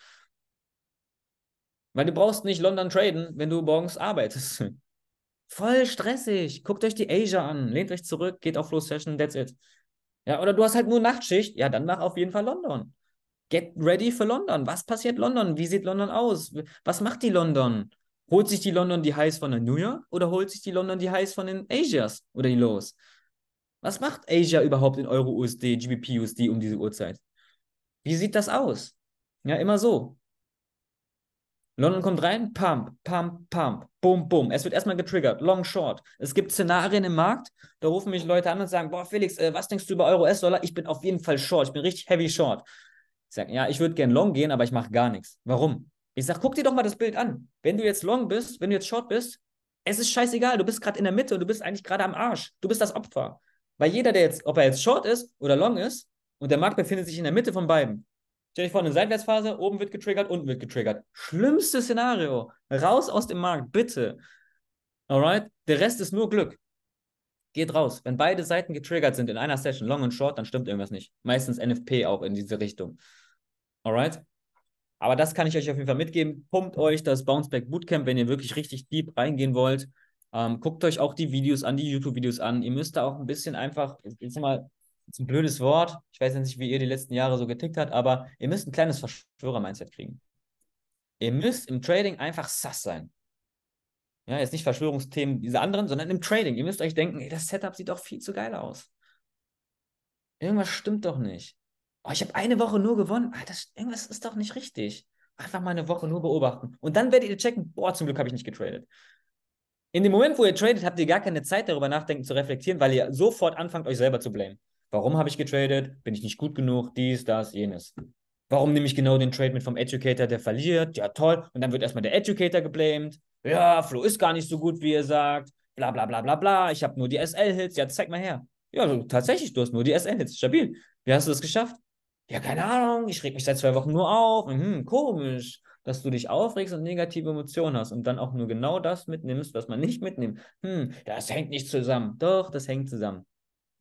Weil du brauchst nicht London traden, wenn du morgens arbeitest. Voll stressig. Guckt euch die Asia an, lehnt euch zurück, geht auf Flow Session, that's it. Ja, oder du hast halt nur Nachtschicht. Ja, dann mach auf jeden Fall London. Get ready für London. Was passiert London? Wie sieht London aus? Was macht die London? Holt sich die London die Highs von der New York oder holt sich die London die Highs von den Asias oder die Lows? Was macht Asia überhaupt in Euro-USD, GBP-USD um diese Uhrzeit? Wie sieht das aus? Ja, immer so. London kommt rein, pump, pump, pump, bum, bum. Es wird erstmal getriggert, long, short. Es gibt Szenarien im Markt, da rufen mich Leute an und sagen, boah, Felix, äh, was denkst du über Euro-US-Dollar? Ich bin auf jeden Fall short, ich bin richtig heavy short. Ich sage, ja, ich würde gern long gehen, aber ich mache gar nichts. Warum? Ich sage, guck dir doch mal das Bild an. Wenn du jetzt long bist, wenn du jetzt short bist, es ist scheißegal, du bist gerade in der Mitte und du bist eigentlich gerade am Arsch. Du bist das Opfer. Weil jeder, der jetzt, ob er jetzt short ist oder long ist, und der Markt befindet sich in der Mitte von beiden. Stell dich vor, eine Seitwärtsphase, oben wird getriggert, unten wird getriggert. Schlimmste Szenario. Raus aus dem Markt, bitte. Alright? Der Rest ist nur Glück. Geht raus. Wenn beide Seiten getriggert sind in einer Session, long und short, dann stimmt irgendwas nicht. Meistens NFP auch in diese Richtung. Alright? Aber das kann ich euch auf jeden Fall mitgeben. Pumpt euch das Bounceback Bootcamp, wenn ihr wirklich richtig deep reingehen wollt. Ähm, guckt euch auch die Videos an, die YouTube-Videos an. Ihr müsst da auch ein bisschen einfach, jetzt mal, das ist ein blödes Wort. Ich weiß nicht, wie ihr die letzten Jahre so getickt habt, aber ihr müsst ein kleines Verschwörer-Mindset kriegen. Ihr müsst im Trading einfach sass sein. Ja, jetzt nicht Verschwörungsthemen, diese anderen, sondern im Trading. Ihr müsst euch denken, ey, das Setup sieht doch viel zu geil aus. Irgendwas stimmt doch nicht oh, ich habe eine Woche nur gewonnen, ah, das, irgendwas ist doch nicht richtig. Einfach mal eine Woche nur beobachten. Und dann werdet ihr checken, boah, zum Glück habe ich nicht getradet. In dem Moment, wo ihr tradet, habt ihr gar keine Zeit, darüber nachdenken zu reflektieren, weil ihr sofort anfangt, euch selber zu blamen. Warum habe ich getradet? Bin ich nicht gut genug? Dies, das, jenes. Warum nehme ich genau den Trade mit vom Educator, der verliert? Ja, toll. Und dann wird erstmal der Educator geblamed. Ja, Flo ist gar nicht so gut, wie ihr sagt. Bla, bla, bla, bla, bla. Ich habe nur die SL-Hits. Ja, zeig mal her. Ja, tatsächlich, du hast nur die SL-Hits. Stabil. Wie hast du das geschafft? ja, keine Ahnung, ich reg mich seit zwei Wochen nur auf. Mhm, komisch, dass du dich aufregst und negative Emotionen hast und dann auch nur genau das mitnimmst, was man nicht mitnimmt. Hm, das hängt nicht zusammen. Doch, das hängt zusammen.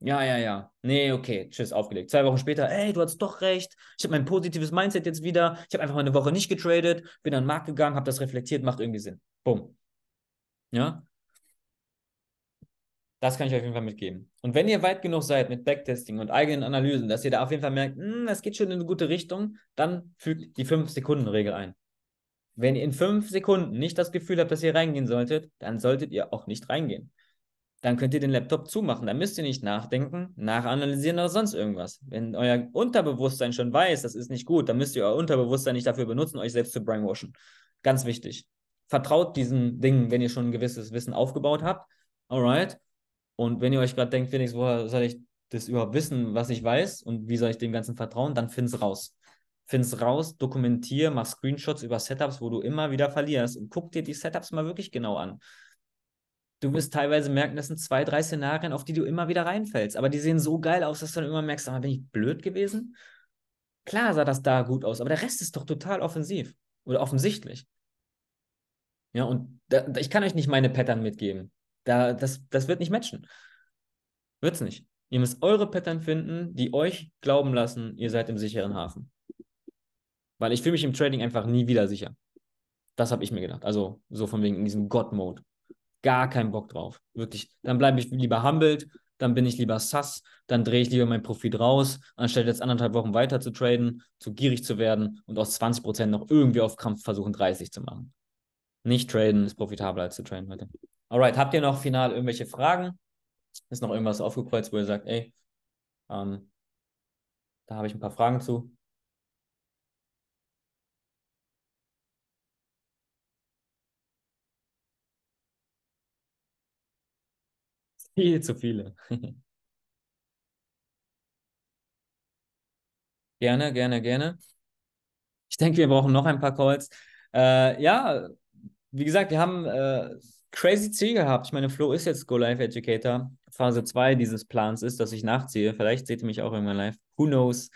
Ja, ja, ja. Nee, okay. Tschüss, aufgelegt. Zwei Wochen später, ey, du hast doch recht. Ich habe mein positives Mindset jetzt wieder. Ich habe einfach mal eine Woche nicht getradet, bin an den Markt gegangen, habe das reflektiert, macht irgendwie Sinn. Bumm. Ja? Das kann ich auf jeden Fall mitgeben. Und wenn ihr weit genug seid mit Backtesting und eigenen Analysen, dass ihr da auf jeden Fall merkt, es hm, geht schon in eine gute Richtung, dann fügt die 5-Sekunden-Regel ein. Wenn ihr in 5 Sekunden nicht das Gefühl habt, dass ihr reingehen solltet, dann solltet ihr auch nicht reingehen. Dann könnt ihr den Laptop zumachen. Dann müsst ihr nicht nachdenken, nachanalysieren oder sonst irgendwas. Wenn euer Unterbewusstsein schon weiß, das ist nicht gut, dann müsst ihr euer Unterbewusstsein nicht dafür benutzen, euch selbst zu brainwashen. Ganz wichtig. Vertraut diesen Dingen, wenn ihr schon ein gewisses Wissen aufgebaut habt. Alright. Und wenn ihr euch gerade denkt, Felix, woher soll ich das überhaupt wissen, was ich weiß und wie soll ich dem Ganzen vertrauen, dann find's raus. Find's raus, dokumentier, mach Screenshots über Setups, wo du immer wieder verlierst und guck dir die Setups mal wirklich genau an. Du wirst teilweise merken, das sind zwei, drei Szenarien, auf die du immer wieder reinfällst. Aber die sehen so geil aus, dass du dann immer merkst, ah, bin ich blöd gewesen? Klar sah das da gut aus, aber der Rest ist doch total offensiv oder offensichtlich. Ja, und da, ich kann euch nicht meine Pattern mitgeben. Da, das, das wird nicht matchen. Wird es nicht. Ihr müsst eure Pattern finden, die euch glauben lassen, ihr seid im sicheren Hafen. Weil ich fühle mich im Trading einfach nie wieder sicher. Das habe ich mir gedacht. Also so von wegen in diesem God-Mode. Gar keinen Bock drauf. Wirklich. Dann bleibe ich lieber humbled, dann bin ich lieber sass, dann drehe ich lieber meinen Profit raus, anstatt jetzt anderthalb Wochen weiter zu traden, zu gierig zu werden und aus 20% noch irgendwie auf Kampf versuchen, 30 zu machen. Nicht traden ist profitabler als zu traden heute. Alright, habt ihr noch final irgendwelche Fragen? Ist noch irgendwas aufgekreuzt, wo ihr sagt, ey, ähm, da habe ich ein paar Fragen zu? Viel zu viele. gerne, gerne, gerne. Ich denke, wir brauchen noch ein paar Calls. Äh, ja, wie gesagt, wir haben äh, crazy Ziel gehabt. Ich meine, Flo ist jetzt Go Live Educator. Phase 2 dieses Plans ist, dass ich nachziehe. Vielleicht seht ihr mich auch irgendwann live. Who knows?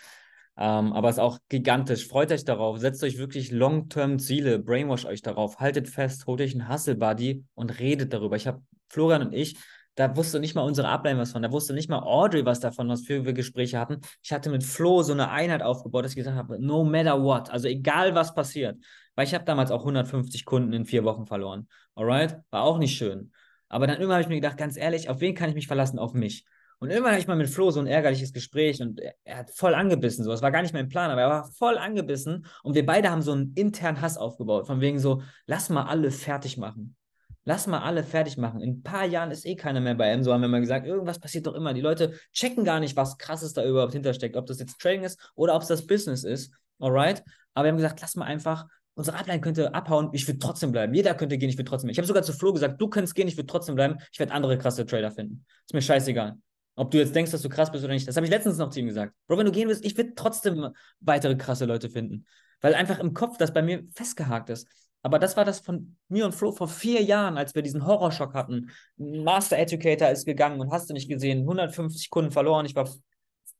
Ähm, aber es ist auch gigantisch. Freut euch darauf. Setzt euch wirklich Long-Term-Ziele. Brainwash euch darauf. Haltet fest. Holt euch einen Hustle-Buddy und redet darüber. Ich habe Florian und ich, da wusste nicht mal unsere Ablein was von. Da wusste nicht mal Audrey was davon, was wir für Gespräche hatten. Ich hatte mit Flo so eine Einheit aufgebaut, dass ich gesagt habe, no matter what, also egal was passiert, weil ich habe damals auch 150 Kunden in vier Wochen verloren. Alright? War auch nicht schön. Aber dann immer habe ich mir gedacht, ganz ehrlich, auf wen kann ich mich verlassen? Auf mich. Und irgendwann hatte ich mal mit Flo so ein ärgerliches Gespräch und er, er hat voll angebissen. So, es war gar nicht mein Plan, aber er war voll angebissen und wir beide haben so einen internen Hass aufgebaut. Von wegen so, lass mal alle fertig machen. Lass mal alle fertig machen. In ein paar Jahren ist eh keiner mehr bei M, so haben wir mal gesagt. Irgendwas passiert doch immer. Die Leute checken gar nicht, was krasses da überhaupt hintersteckt. Ob das jetzt Trading ist oder ob es das Business ist. Alright? Aber wir haben gesagt, lass mal einfach unsere Ablein könnte abhauen, ich würde trotzdem bleiben. Jeder könnte gehen, ich würde trotzdem bleiben. Ich habe sogar zu Flo gesagt, du könntest gehen, ich würde trotzdem bleiben. Ich werde andere krasse Trader finden. Ist mir scheißegal. Ob du jetzt denkst, dass du krass bist oder nicht. Das habe ich letztens noch zu ihm gesagt. Bro, wenn du gehen willst, ich würde trotzdem weitere krasse Leute finden. Weil einfach im Kopf das bei mir festgehakt ist. Aber das war das von mir und Flo vor vier Jahren, als wir diesen Horrorschock hatten. Ein Master Educator ist gegangen und hast du nicht gesehen, 150 Kunden verloren. Ich war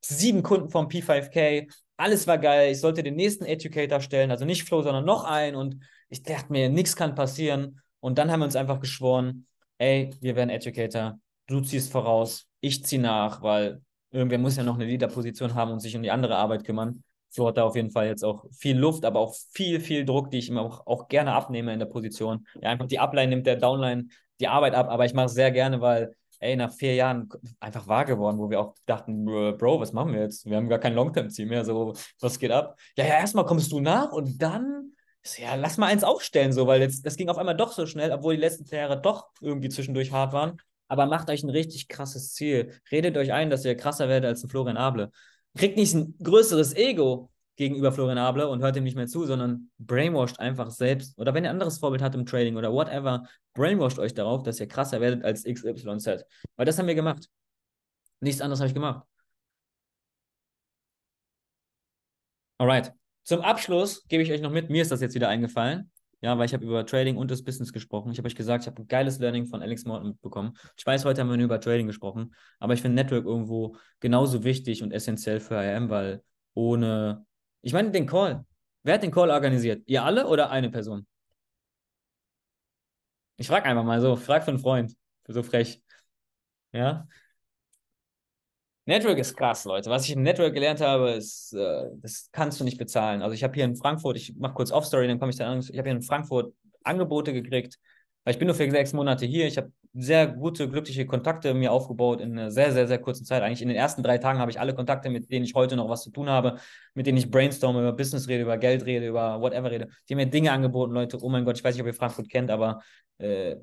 sieben Kunden vom P5K, alles war geil, ich sollte den nächsten Educator stellen, also nicht Flo, sondern noch einen und ich dachte mir, nichts kann passieren und dann haben wir uns einfach geschworen, ey, wir werden Educator, du ziehst voraus, ich ziehe nach, weil irgendwer muss ja noch eine Leaderposition haben und sich um die andere Arbeit kümmern. Flo hat da auf jeden Fall jetzt auch viel Luft, aber auch viel, viel Druck, die ich immer auch, auch gerne abnehme in der Position. Ja, einfach die Upline nimmt der Downline die Arbeit ab, aber ich mache es sehr gerne, weil ey, nach vier Jahren einfach wahr geworden, wo wir auch dachten, Bro, was machen wir jetzt? Wir haben gar kein Longterm-Ziel mehr, so, was geht ab? Ja, ja, erstmal kommst du nach und dann, ja, lass mal eins aufstellen, so, weil jetzt, das ging auf einmal doch so schnell, obwohl die letzten Jahre doch irgendwie zwischendurch hart waren. Aber macht euch ein richtig krasses Ziel. Redet euch ein, dass ihr krasser werdet als ein Florian Able. Kriegt nicht ein größeres Ego, gegenüber Florian Abler und hört ihm nicht mehr zu, sondern brainwashed einfach selbst. Oder wenn ihr ein anderes Vorbild habt im Trading oder whatever, brainwashed euch darauf, dass ihr krasser werdet als XYZ. Weil das haben wir gemacht. Nichts anderes habe ich gemacht. Alright. Zum Abschluss gebe ich euch noch mit, mir ist das jetzt wieder eingefallen. Ja, weil ich habe über Trading und das Business gesprochen. Ich habe euch gesagt, ich habe ein geiles Learning von Alex Morton mitbekommen. Ich weiß, heute haben wir nur über Trading gesprochen, aber ich finde Network irgendwo genauso wichtig und essentiell für IM, weil ohne ich meine den Call. Wer hat den Call organisiert? Ihr alle oder eine Person? Ich frage einfach mal so, frag für einen Freund, so frech. Ja. Network ist krass, Leute. Was ich im Network gelernt habe, ist, äh, das kannst du nicht bezahlen. Also ich habe hier in Frankfurt, ich mache kurz Off-Story, dann komme ich dann an, ich habe hier in Frankfurt Angebote gekriegt, weil ich bin nur für sechs Monate hier, ich habe sehr gute, glückliche Kontakte mir aufgebaut in einer sehr, sehr, sehr kurzen Zeit. Eigentlich in den ersten drei Tagen habe ich alle Kontakte, mit denen ich heute noch was zu tun habe, mit denen ich brainstorme, über Business rede, über Geld rede, über whatever rede. Die haben mir Dinge angeboten, Leute. Oh mein Gott, ich weiß nicht, ob ihr Frankfurt kennt, aber äh,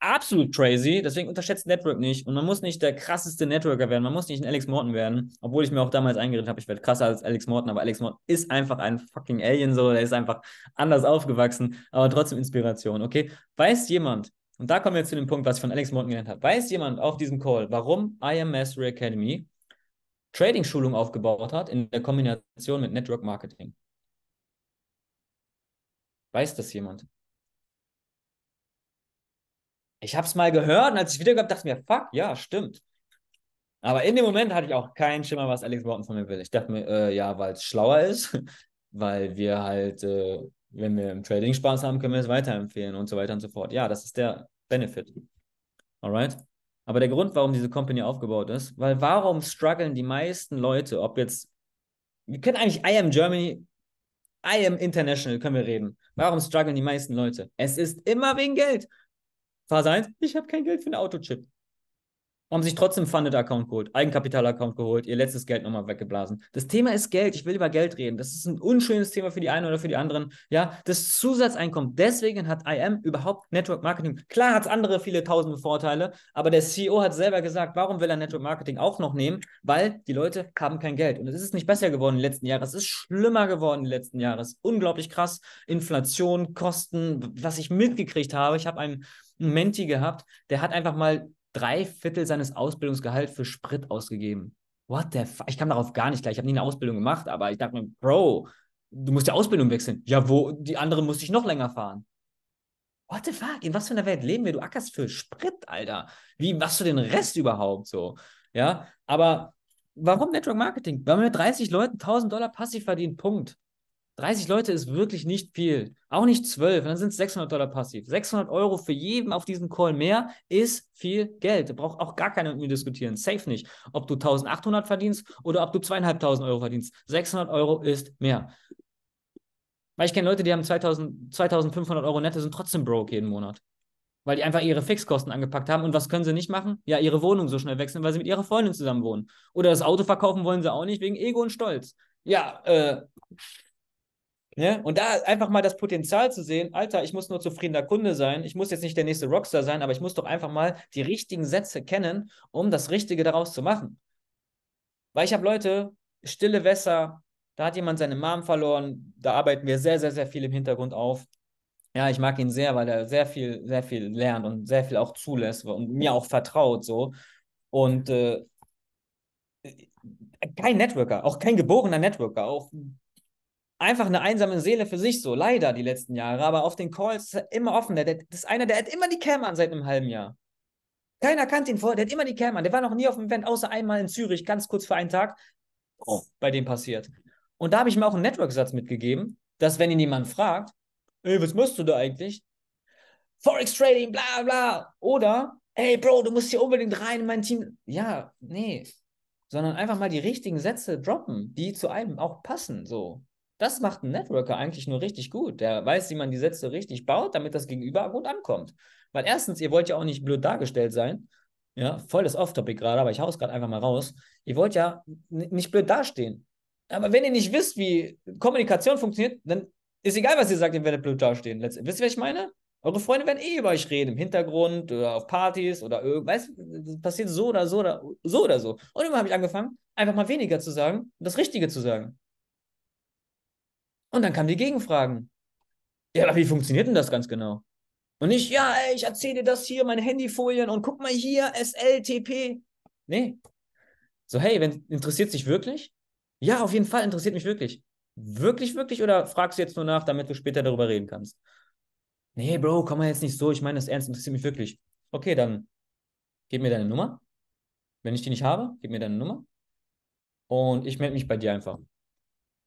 absolut crazy. Deswegen unterschätzt Network nicht. Und man muss nicht der krasseste Networker werden. Man muss nicht ein Alex Morton werden. Obwohl ich mir auch damals eingeredet habe, ich werde krasser als Alex Morton. Aber Alex Morton ist einfach ein fucking Alien so. Der ist einfach anders aufgewachsen. Aber trotzdem Inspiration, okay? Weiß jemand, und da kommen wir zu dem Punkt, was ich von Alex Morton genannt habe. Weiß jemand auf diesem Call, warum IM Mastery Academy Trading-Schulung aufgebaut hat in der Kombination mit Network Marketing? Weiß das jemand? Ich habe es mal gehört und als ich wieder gab, dachte ich mir, fuck, ja, stimmt. Aber in dem Moment hatte ich auch keinen Schimmer, was Alex Morton von mir will. Ich dachte mir, äh, ja, weil es schlauer ist, weil wir halt äh, wenn wir im Trading Spaß haben, können wir es weiterempfehlen und so weiter und so fort. Ja, das ist der Benefit. Alright? Aber der Grund, warum diese Company aufgebaut ist, weil warum strugglen die meisten Leute, ob jetzt, wir können eigentlich I am Germany, I am international, können wir reden. Warum strugglen die meisten Leute? Es ist immer wegen Geld. Fahr 1, ich habe kein Geld für einen Autochip haben sich trotzdem Funded-Account geholt, Eigenkapital-Account geholt, ihr letztes Geld nochmal weggeblasen. Das Thema ist Geld. Ich will über Geld reden. Das ist ein unschönes Thema für die einen oder für die anderen. Ja, das Zusatzeinkommen. Deswegen hat IM überhaupt Network Marketing. Klar hat es andere viele tausende Vorteile, aber der CEO hat selber gesagt, warum will er Network Marketing auch noch nehmen? Weil die Leute haben kein Geld. Und es ist nicht besser geworden in den letzten Jahren. Es ist schlimmer geworden in den letzten Jahren. Es ist unglaublich krass. Inflation, Kosten, was ich mitgekriegt habe. Ich habe einen einen Menti gehabt, der hat einfach mal drei Viertel seines Ausbildungsgehalts für Sprit ausgegeben. What the fuck? Ich kam darauf gar nicht klar. Ich habe nie eine Ausbildung gemacht, aber ich dachte mir, Bro, du musst die Ausbildung wechseln. Ja, wo? Die andere musste ich noch länger fahren. What the fuck? In was für einer Welt leben wir? Du ackerst für Sprit, Alter. Wie machst du den Rest überhaupt so? Ja, aber warum Network Marketing? Weil man mit 30 Leuten 1000 Dollar passiv verdient, Punkt. 30 Leute ist wirklich nicht viel. Auch nicht 12, dann sind es 600 Dollar passiv. 600 Euro für jeden auf diesem Call mehr ist viel Geld. Da braucht auch gar keiner mit mir diskutieren. Safe nicht. Ob du 1800 verdienst oder ob du 2500 Euro verdienst. 600 Euro ist mehr. Weil ich kenne Leute, die haben 2000, 2500 Euro netto, sind trotzdem broke jeden Monat. Weil die einfach ihre Fixkosten angepackt haben. Und was können sie nicht machen? Ja, ihre Wohnung so schnell wechseln, weil sie mit ihrer Freundin zusammen wohnen. Oder das Auto verkaufen wollen sie auch nicht wegen Ego und Stolz. Ja, äh, ja, ne? und da einfach mal das Potenzial zu sehen, Alter, ich muss nur zufriedener Kunde sein, ich muss jetzt nicht der nächste Rockstar sein, aber ich muss doch einfach mal die richtigen Sätze kennen, um das Richtige daraus zu machen. Weil ich habe Leute, stille Wässer, da hat jemand seine Mom verloren, da arbeiten wir sehr, sehr, sehr viel im Hintergrund auf. Ja, ich mag ihn sehr, weil er sehr viel, sehr viel lernt und sehr viel auch zulässt und mir auch vertraut so. Und äh, äh kein Networker, auch kein geborener Networker, auch einfach eine einsame Seele für sich so, leider die letzten Jahre, aber auf den Calls ist er immer offen. Der, der, das ist einer, der hat immer die Cam an seit einem halben Jahr. Keiner kannte ihn vorher, der hat immer die Cam an. Der war noch nie auf dem Event, außer einmal in Zürich, ganz kurz für einen Tag, oh, bei dem passiert. Und da habe ich mir auch einen Network-Satz mitgegeben, dass wenn ihn jemand fragt, ey, was machst du da eigentlich? Forex Trading, bla bla. Oder, hey Bro, du musst hier unbedingt rein in mein Team. Ja, nee. Sondern einfach mal die richtigen Sätze droppen, die zu einem auch passen, so. Das macht ein Networker eigentlich nur richtig gut. Der weiß, wie man die Sätze richtig baut, damit das Gegenüber gut ankommt. Weil erstens, ihr wollt ja auch nicht blöd dargestellt sein. Ja, voll das Off-Topic gerade, aber ich hau's gerade einfach mal raus. Ihr wollt ja nicht blöd dastehen. Aber wenn ihr nicht wisst, wie Kommunikation funktioniert, dann ist egal, was ihr sagt, ihr werdet blöd dastehen. Letzt Wisst ihr, was ich meine? Eure Freunde werden eh über euch reden, im Hintergrund oder auf Partys oder irgendwas. Passiert so oder so oder so oder so. Und immer habe ich angefangen, einfach mal weniger zu sagen und das Richtige zu sagen. Und dann kam die Gegenfragen. Ja, aber wie funktioniert denn das ganz genau? Und nicht, ja, ey, ich erzähle dir das hier, meine Handyfolien und guck mal hier, SLTP. Nee. So, hey, wenn, interessiert sich wirklich? Ja, auf jeden Fall interessiert mich wirklich. Wirklich, wirklich? Oder fragst du jetzt nur nach, damit du später darüber reden kannst? Nee, Bro, komm mal jetzt nicht so. Ich meine das ernst, interessiert mich wirklich. Okay, dann gib mir deine Nummer. Wenn ich die nicht habe, gib mir deine Nummer. Und ich melde mich bei dir einfach.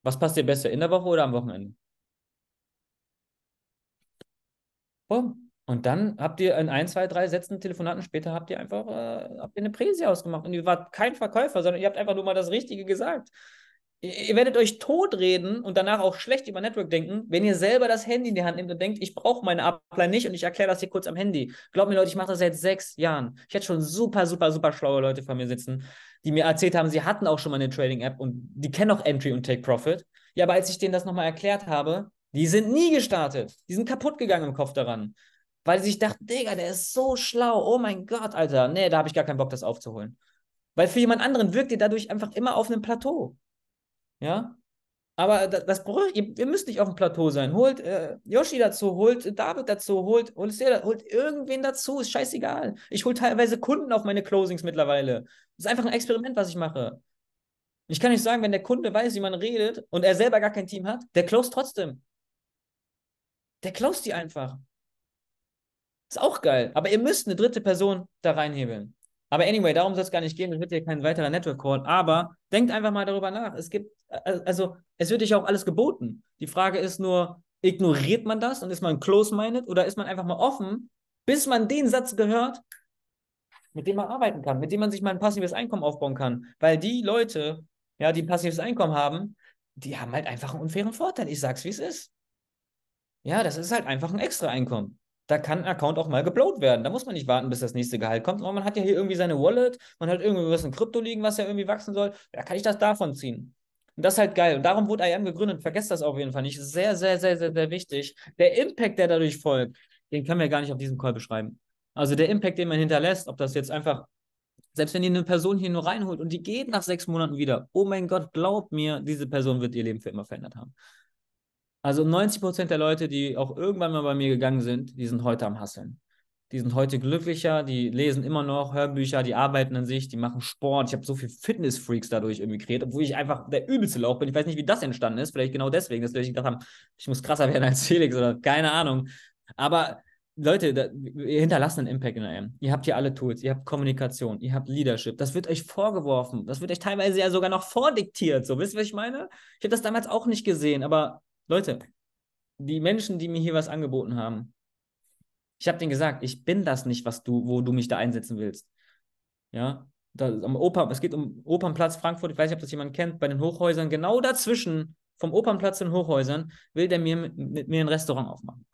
Was passt dir besser, in der Woche oder am Wochenende? Bumm. Und dann habt ihr in ein, zwei, drei Sätzen Telefonaten später habt ihr einfach äh, habt ihr eine Präsi ausgemacht und ihr wart kein Verkäufer, sondern ihr habt einfach nur mal das Richtige gesagt. Ihr, werdet euch totreden und danach auch schlecht über Network denken, wenn ihr selber das Handy in die Hand nehmt und denkt, ich brauche meine Upline nicht und ich erkläre das hier kurz am Handy. Glaubt mir, Leute, ich mache das seit sechs Jahren. Ich hätte schon super, super, super schlaue Leute vor mir sitzen, die mir erzählt haben, sie hatten auch schon mal eine Trading-App und die kennen auch Entry und Take Profit. Ja, aber als ich denen das nochmal erklärt habe, die sind nie gestartet. Die sind kaputt gegangen im Kopf daran. Weil sie sich dachten, Digga, der ist so schlau. Oh mein Gott, Alter. Nee, da habe ich gar keinen Bock, das aufzuholen. Weil für jemand anderen wirkt ihr dadurch einfach immer auf einem Plateau. Ja, aber das, braucht ihr, ihr müsst nicht auf dem Plateau sein. Holt äh, Yoshi dazu, holt David dazu, holt holt, Sela, holt irgendwen dazu, ist scheißegal. Ich hole teilweise Kunden auf meine Closings mittlerweile. Das ist einfach ein Experiment, was ich mache. Ich kann nicht sagen, wenn der Kunde weiß, wie man redet und er selber gar kein Team hat, der close trotzdem. Der close die einfach. Ist auch geil. Aber ihr müsst eine dritte Person da reinhebeln. Aber anyway, darum soll es gar nicht gehen. Es wird ja kein weiterer Network Call. Aber denkt einfach mal darüber nach. Es gibt, äh, also, es wird euch auch alles geboten. Die Frage ist nur, ignoriert man das und ist man close-minded oder ist man einfach mal offen, bis man den Satz gehört, mit dem man arbeiten kann, mit dem man sich mal ein passives Einkommen aufbauen kann. Weil die Leute, ja, die ein passives Einkommen haben, die haben halt einfach einen unfairen Vorteil. Ich sag's, wie es ist. Ja, das ist halt einfach ein extra Einkommen da kann ein Account auch mal geblowt werden. Da muss man nicht warten, bis das nächste Gehalt kommt. Aber man hat ja hier irgendwie seine Wallet, man hat irgendwie was in Krypto liegen, was ja irgendwie wachsen soll. Da kann ich das davon ziehen. Und das ist halt geil. Und darum wurde IAM gegründet. Vergesst das auf jeden Fall nicht. Sehr, sehr, sehr, sehr, sehr wichtig. Der Impact, der dadurch folgt, den können wir gar nicht auf diesem Call beschreiben. Also der Impact, den man hinterlässt, ob das jetzt einfach, selbst wenn ihr eine Person hier nur reinholt und die geht nach sechs Monaten wieder, oh mein Gott, glaubt mir, diese Person wird ihr Leben für immer verändert haben. Also 90 Prozent der Leute, die auch irgendwann mal bei mir gegangen sind, die sind heute am Hasseln. Die sind heute glücklicher, die lesen immer noch Hörbücher, die arbeiten an sich, die machen Sport. Ich habe so viele Fitnessfreaks dadurch irgendwie kreiert, obwohl ich einfach der übelste Lauch bin. Ich weiß nicht, wie das entstanden ist. Vielleicht genau deswegen, dass Leute gedacht haben, ich muss krasser werden als Felix oder keine Ahnung. Aber Leute, da, ihr hinterlasst einen Impact in einem. Ihr habt hier alle Tools, ihr habt Kommunikation, ihr habt Leadership. Das wird euch vorgeworfen. Das wird euch teilweise ja sogar noch vordiktiert. So, wisst ihr, was ich meine? Ich habe das damals auch nicht gesehen, aber Leute, die Menschen, die mir hier was angeboten haben, ich habe denen gesagt, ich bin das nicht, was du, wo du mich da einsetzen willst. Ja, da, am Oper, es geht um Opernplatz Frankfurt, ich weiß nicht, ob das jemand kennt, bei den Hochhäusern, genau dazwischen, vom Opernplatz in Hochhäusern, will der mir mit mir ein Restaurant aufmachen.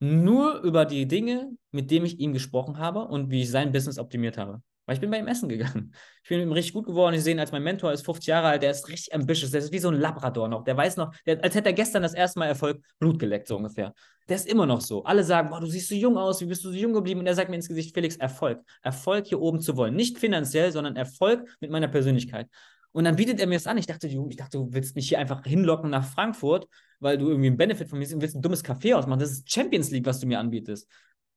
Nur über die Dinge, mit denen ich ihm gesprochen habe und wie ich sein Business optimiert habe. Weil ich bin bei ihm essen gegangen. Ich bin ihm richtig gut geworden. Ich sehe ihn als mein Mentor, ist 50 Jahre alt, der ist richtig ambitious, der ist wie so ein Labrador noch. Der weiß noch, der, als hätte er gestern das erste Mal Erfolg Blut geleckt, so ungefähr. Der ist immer noch so. Alle sagen, boah, du siehst so jung aus, wie bist du so jung geblieben? Und er sagt mir ins Gesicht, Felix, Erfolg. Erfolg hier oben zu wollen. Nicht finanziell, sondern Erfolg mit meiner Persönlichkeit. Und dann bietet er mir das an. Ich dachte, ich dachte, du willst mich hier einfach hinlocken nach Frankfurt, weil du irgendwie einen Benefit von mir siehst und willst ein dummes Café ausmachen. Das ist Champions League, was du mir anbietest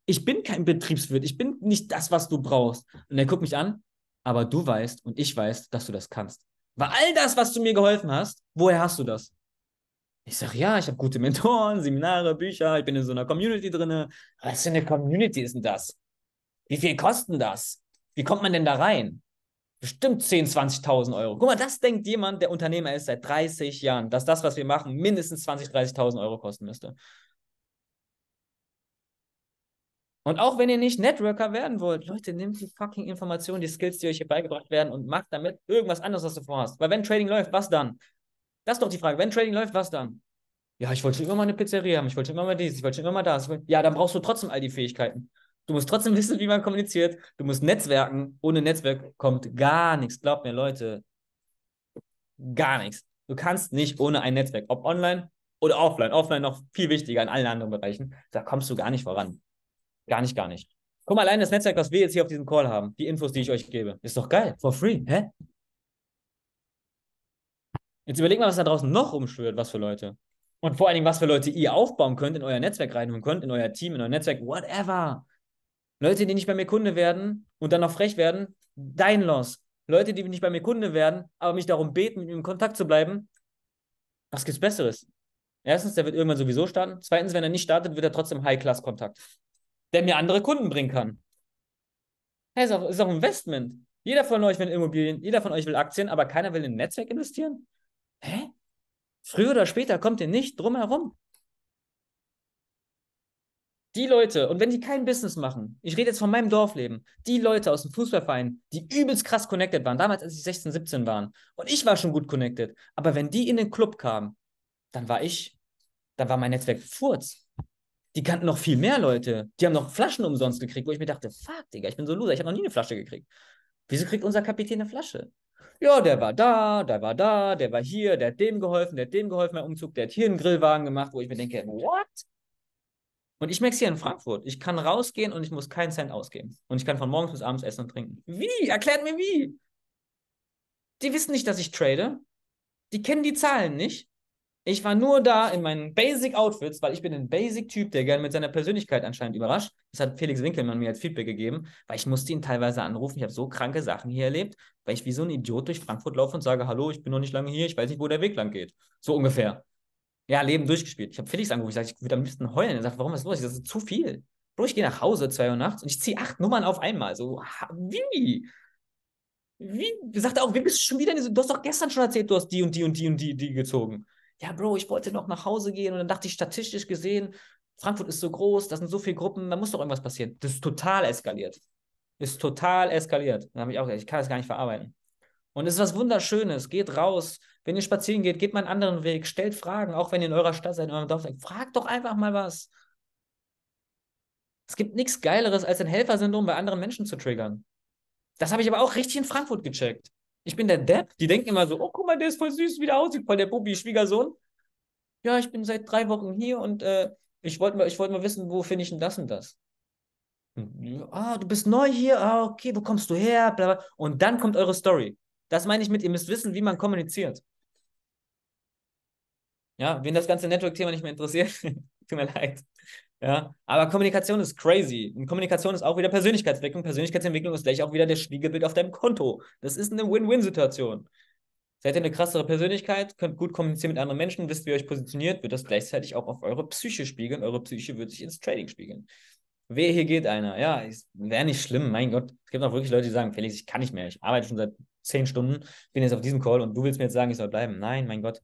ich bin kein Betriebswirt, ich bin nicht das, was du brauchst. Und er guckt mich an, aber du weißt und ich weiß, dass du das kannst. Weil all das, was du mir geholfen hast, woher hast du das? Ich sage, ja, ich habe gute Mentoren, Seminare, Bücher, ich bin in so einer Community drin. Was für eine Community ist denn das? Wie viel kosten das? Wie kommt man denn da rein? Bestimmt 10.000, 20.000 Euro. Guck mal, das denkt jemand, der Unternehmer ist seit 30 Jahren, dass das, was wir machen, mindestens 20.000, 30.000 Euro kosten müsste. Und auch wenn ihr nicht Networker werden wollt, Leute, nehmt die fucking Informationen, die Skills, die euch hier beigebracht werden und macht damit irgendwas anderes, was du vorhast. Weil wenn Trading läuft, was dann? Das ist doch die Frage. Wenn Trading läuft, was dann? Ja, ich wollte schon immer mal eine Pizzeria haben, ich wollte schon immer mal dies, ich wollte schon immer mal das. Ja, dann brauchst du trotzdem all die Fähigkeiten. Du musst trotzdem wissen, wie man kommuniziert. Du musst Netzwerken. Ohne Netzwerk kommt gar nichts. Glaubt mir, Leute. Gar nichts. Du kannst nicht ohne ein Netzwerk, ob online oder offline. Offline noch viel wichtiger in allen anderen Bereichen. Da kommst du gar nicht voran. Gar nicht, gar nicht. Guck mal, allein das Netzwerk, was wir jetzt hier auf diesem Call haben, die Infos, die ich euch gebe, ist doch geil. For free, hä? Jetzt überlegt mal, was da draußen noch rumschwirrt, was für Leute. Und vor allen Dingen, was für Leute ihr aufbauen könnt, in euer Netzwerk reinholen könnt, in euer Team, in euer Netzwerk, whatever. Leute, die nicht bei mir Kunde werden und dann noch frech werden, dein Loss. Leute, die nicht bei mir Kunde werden, aber mich darum beten, mit ihm in Kontakt zu bleiben, was gibt's Besseres? Erstens, der wird irgendwann sowieso starten. Zweitens, wenn er nicht startet, wird er trotzdem High-Class-Kontakt der mir andere Kunden bringen kann. Hey, ist auch, ist auch ein Investment. Jeder von euch will Immobilien, jeder von euch will Aktien, aber keiner will in ein Netzwerk investieren? Hä? Früher oder später kommt ihr nicht drum herum. Die Leute, und wenn die kein Business machen, ich rede jetzt von meinem Dorfleben, die Leute aus dem Fußballverein, die übelst krass connected waren, damals als ich 16, 17 waren, und ich war schon gut connected, aber wenn die in den Club kamen, dann war ich, dann war mein Netzwerk Furz die kannten noch viel mehr Leute. Die haben noch Flaschen umsonst gekriegt, wo ich mir dachte, fuck, Digga, ich bin so ein Loser, ich habe noch nie eine Flasche gekriegt. Wieso kriegt unser Kapitän eine Flasche? Ja, der war da, der war da, der war hier, der hat dem geholfen, der hat dem geholfen beim Umzug, der hat hier einen Grillwagen gemacht, wo ich mir denke, what? Und ich merke es hier in Frankfurt. Ich kann rausgehen und ich muss keinen Cent ausgeben. Und ich kann von morgens bis abends essen und trinken. Wie? Erklärt mir wie. Die wissen nicht, dass ich trade. Die kennen die Zahlen nicht. Ich war nur da in meinen Basic-Outfits, weil ich bin ein Basic-Typ, der gerne mit seiner Persönlichkeit anscheinend überrascht. Das hat Felix Winkelmann mir als Feedback gegeben, weil ich musste ihn teilweise anrufen. Ich habe so kranke Sachen hier erlebt, weil ich wie so ein Idiot durch Frankfurt laufe und sage, hallo, ich bin noch nicht lange hier, ich weiß nicht, wo der Weg lang geht. So ungefähr. Ja, Leben durchgespielt. Ich habe Felix angerufen, ich sage, ich würde am liebsten heulen. Er sagt, warum ist das los? Ich sage, das ist zu viel. Bro, ich gehe nach Hause, zwei Uhr nachts, und ich ziehe acht Nummern auf einmal. So, wie? Wie? Sagt er auch, wie bist du schon wieder in diese, du hast doch gestern schon erzählt, du hast die und die und die und die, die gezogen ja, Bro, ich wollte noch nach Hause gehen. Und dann dachte ich statistisch gesehen, Frankfurt ist so groß, da sind so viele Gruppen, da muss doch irgendwas passieren. Das ist total eskaliert. Ist total eskaliert. Dann habe ich auch gesagt, ich kann das gar nicht verarbeiten. Und es ist was Wunderschönes. Geht raus. Wenn ihr spazieren geht, geht mal einen anderen Weg. Stellt Fragen, auch wenn ihr in eurer Stadt seid, in eurem Dorf seid. Fragt doch einfach mal was. Es gibt nichts Geileres, als ein Helfersyndrom bei anderen Menschen zu triggern. Das habe ich aber auch richtig in Frankfurt gecheckt. Ich bin der Depp. Die denken immer so, oh, guck mal, der ist voll süß, wie der aussieht, voll der Bubi, Schwiegersohn. Ja, ich bin seit drei Wochen hier und äh, ich wollte mal, wollt mal wissen, wo finde ich denn das und das? Hm, ja, ah, du bist neu hier, ah, okay, wo kommst du her? Bla, Und dann kommt eure Story. Das meine ich mit, ihr müsst wissen, wie man kommuniziert. Ja, wenn das ganze Network-Thema nicht mehr interessiert, tut mir leid. Ja, aber Kommunikation ist crazy. Und Kommunikation ist auch wieder Persönlichkeitsentwicklung. Persönlichkeitsentwicklung ist gleich auch wieder das Spiegelbild auf deinem Konto. Das ist eine Win-Win-Situation. Seid ihr eine krassere Persönlichkeit, könnt gut kommunizieren mit anderen Menschen, wisst, wie ihr euch positioniert, wird das gleichzeitig auch auf eure Psyche spiegeln. Eure Psyche wird sich ins Trading spiegeln. Wehe, hier geht einer? Ja, wäre nicht schlimm. Mein Gott, es gibt auch wirklich Leute, die sagen, Felix, ich kann nicht mehr. Ich arbeite schon seit zehn Stunden, bin jetzt auf diesem Call und du willst mir jetzt sagen, ich soll bleiben. Nein, mein Gott,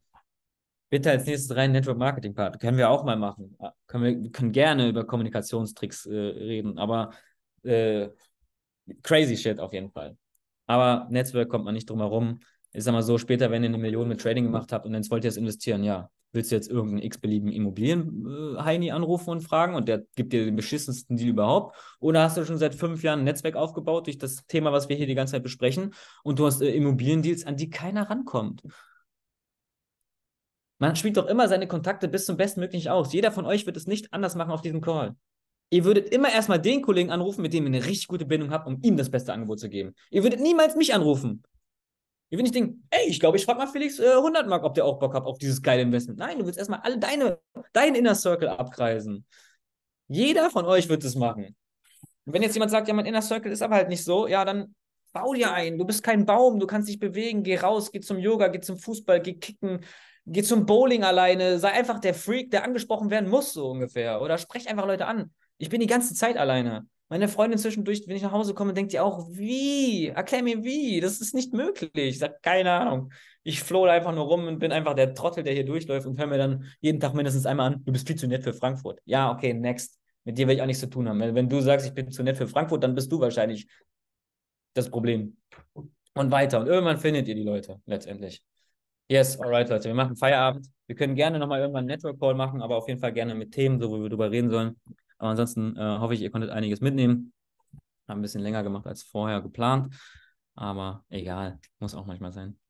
bitte als nächstes rein Network Marketing Part. Können wir auch mal machen. Ah, können wir, können gerne über Kommunikationstricks äh, reden, aber äh, crazy shit auf jeden Fall. Aber Netzwerk kommt man nicht drum herum. Ist mal so, später, wenn ihr eine Million mit Trading gemacht habt und jetzt wollt ihr es investieren, ja. Willst du jetzt irgendeinen x-beliebigen Immobilien-Heini äh, anrufen und fragen und der gibt dir den beschissensten Deal überhaupt? Oder hast du schon seit fünf Jahren ein Netzwerk aufgebaut durch das Thema, was wir hier die ganze Zeit besprechen und du hast äh, Immobiliendeals, an die keiner rankommt? Man spielt doch immer seine Kontakte bis zum bestmöglichen aus. Jeder von euch wird es nicht anders machen auf diesem Call. Ihr würdet immer erstmal den Kollegen anrufen, mit dem ihr eine richtig gute Bindung habt, um ihm das beste Angebot zu geben. Ihr würdet niemals mich anrufen. Ihr würdet nicht denken, ey, ich glaube, ich frage mal Felix äh, 100 Mark, ob der auch Bock hat auf dieses geile Investment. Nein, du willst erstmal alle deine, deinen Inner Circle abkreisen. Jeder von euch wird es machen. Und wenn jetzt jemand sagt, ja, mein Inner Circle ist aber halt nicht so, ja, dann bau dir ein. Du bist kein Baum, du kannst dich bewegen, geh raus, geh zum Yoga, geh zum Fußball, geh kicken, geh zum Bowling alleine, sei einfach der Freak, der angesprochen werden muss, so ungefähr. Oder sprech einfach Leute an. Ich bin die ganze Zeit alleine. Meine Freundin zwischendurch, wenn ich nach Hause komme, denkt die auch, wie? Erklär mir wie? Das ist nicht möglich. Ich sag, keine Ahnung. Ich floh da einfach nur rum und bin einfach der Trottel, der hier durchläuft und höre mir dann jeden Tag mindestens einmal an, du bist viel zu nett für Frankfurt. Ja, okay, next. Mit dir will ich auch nichts zu tun haben. Wenn du sagst, ich bin zu nett für Frankfurt, dann bist du wahrscheinlich das Problem. Und weiter. Und irgendwann findet ihr die Leute letztendlich. Yes, alright, Leute. Wir machen Feierabend. Wir können gerne nochmal irgendwann einen Network Call machen, aber auf jeden Fall gerne mit Themen, so wie wir drüber reden sollen. Aber ansonsten äh, hoffe ich, ihr konntet einiges mitnehmen. Haben ein bisschen länger gemacht als vorher geplant. Aber egal, muss auch manchmal sein.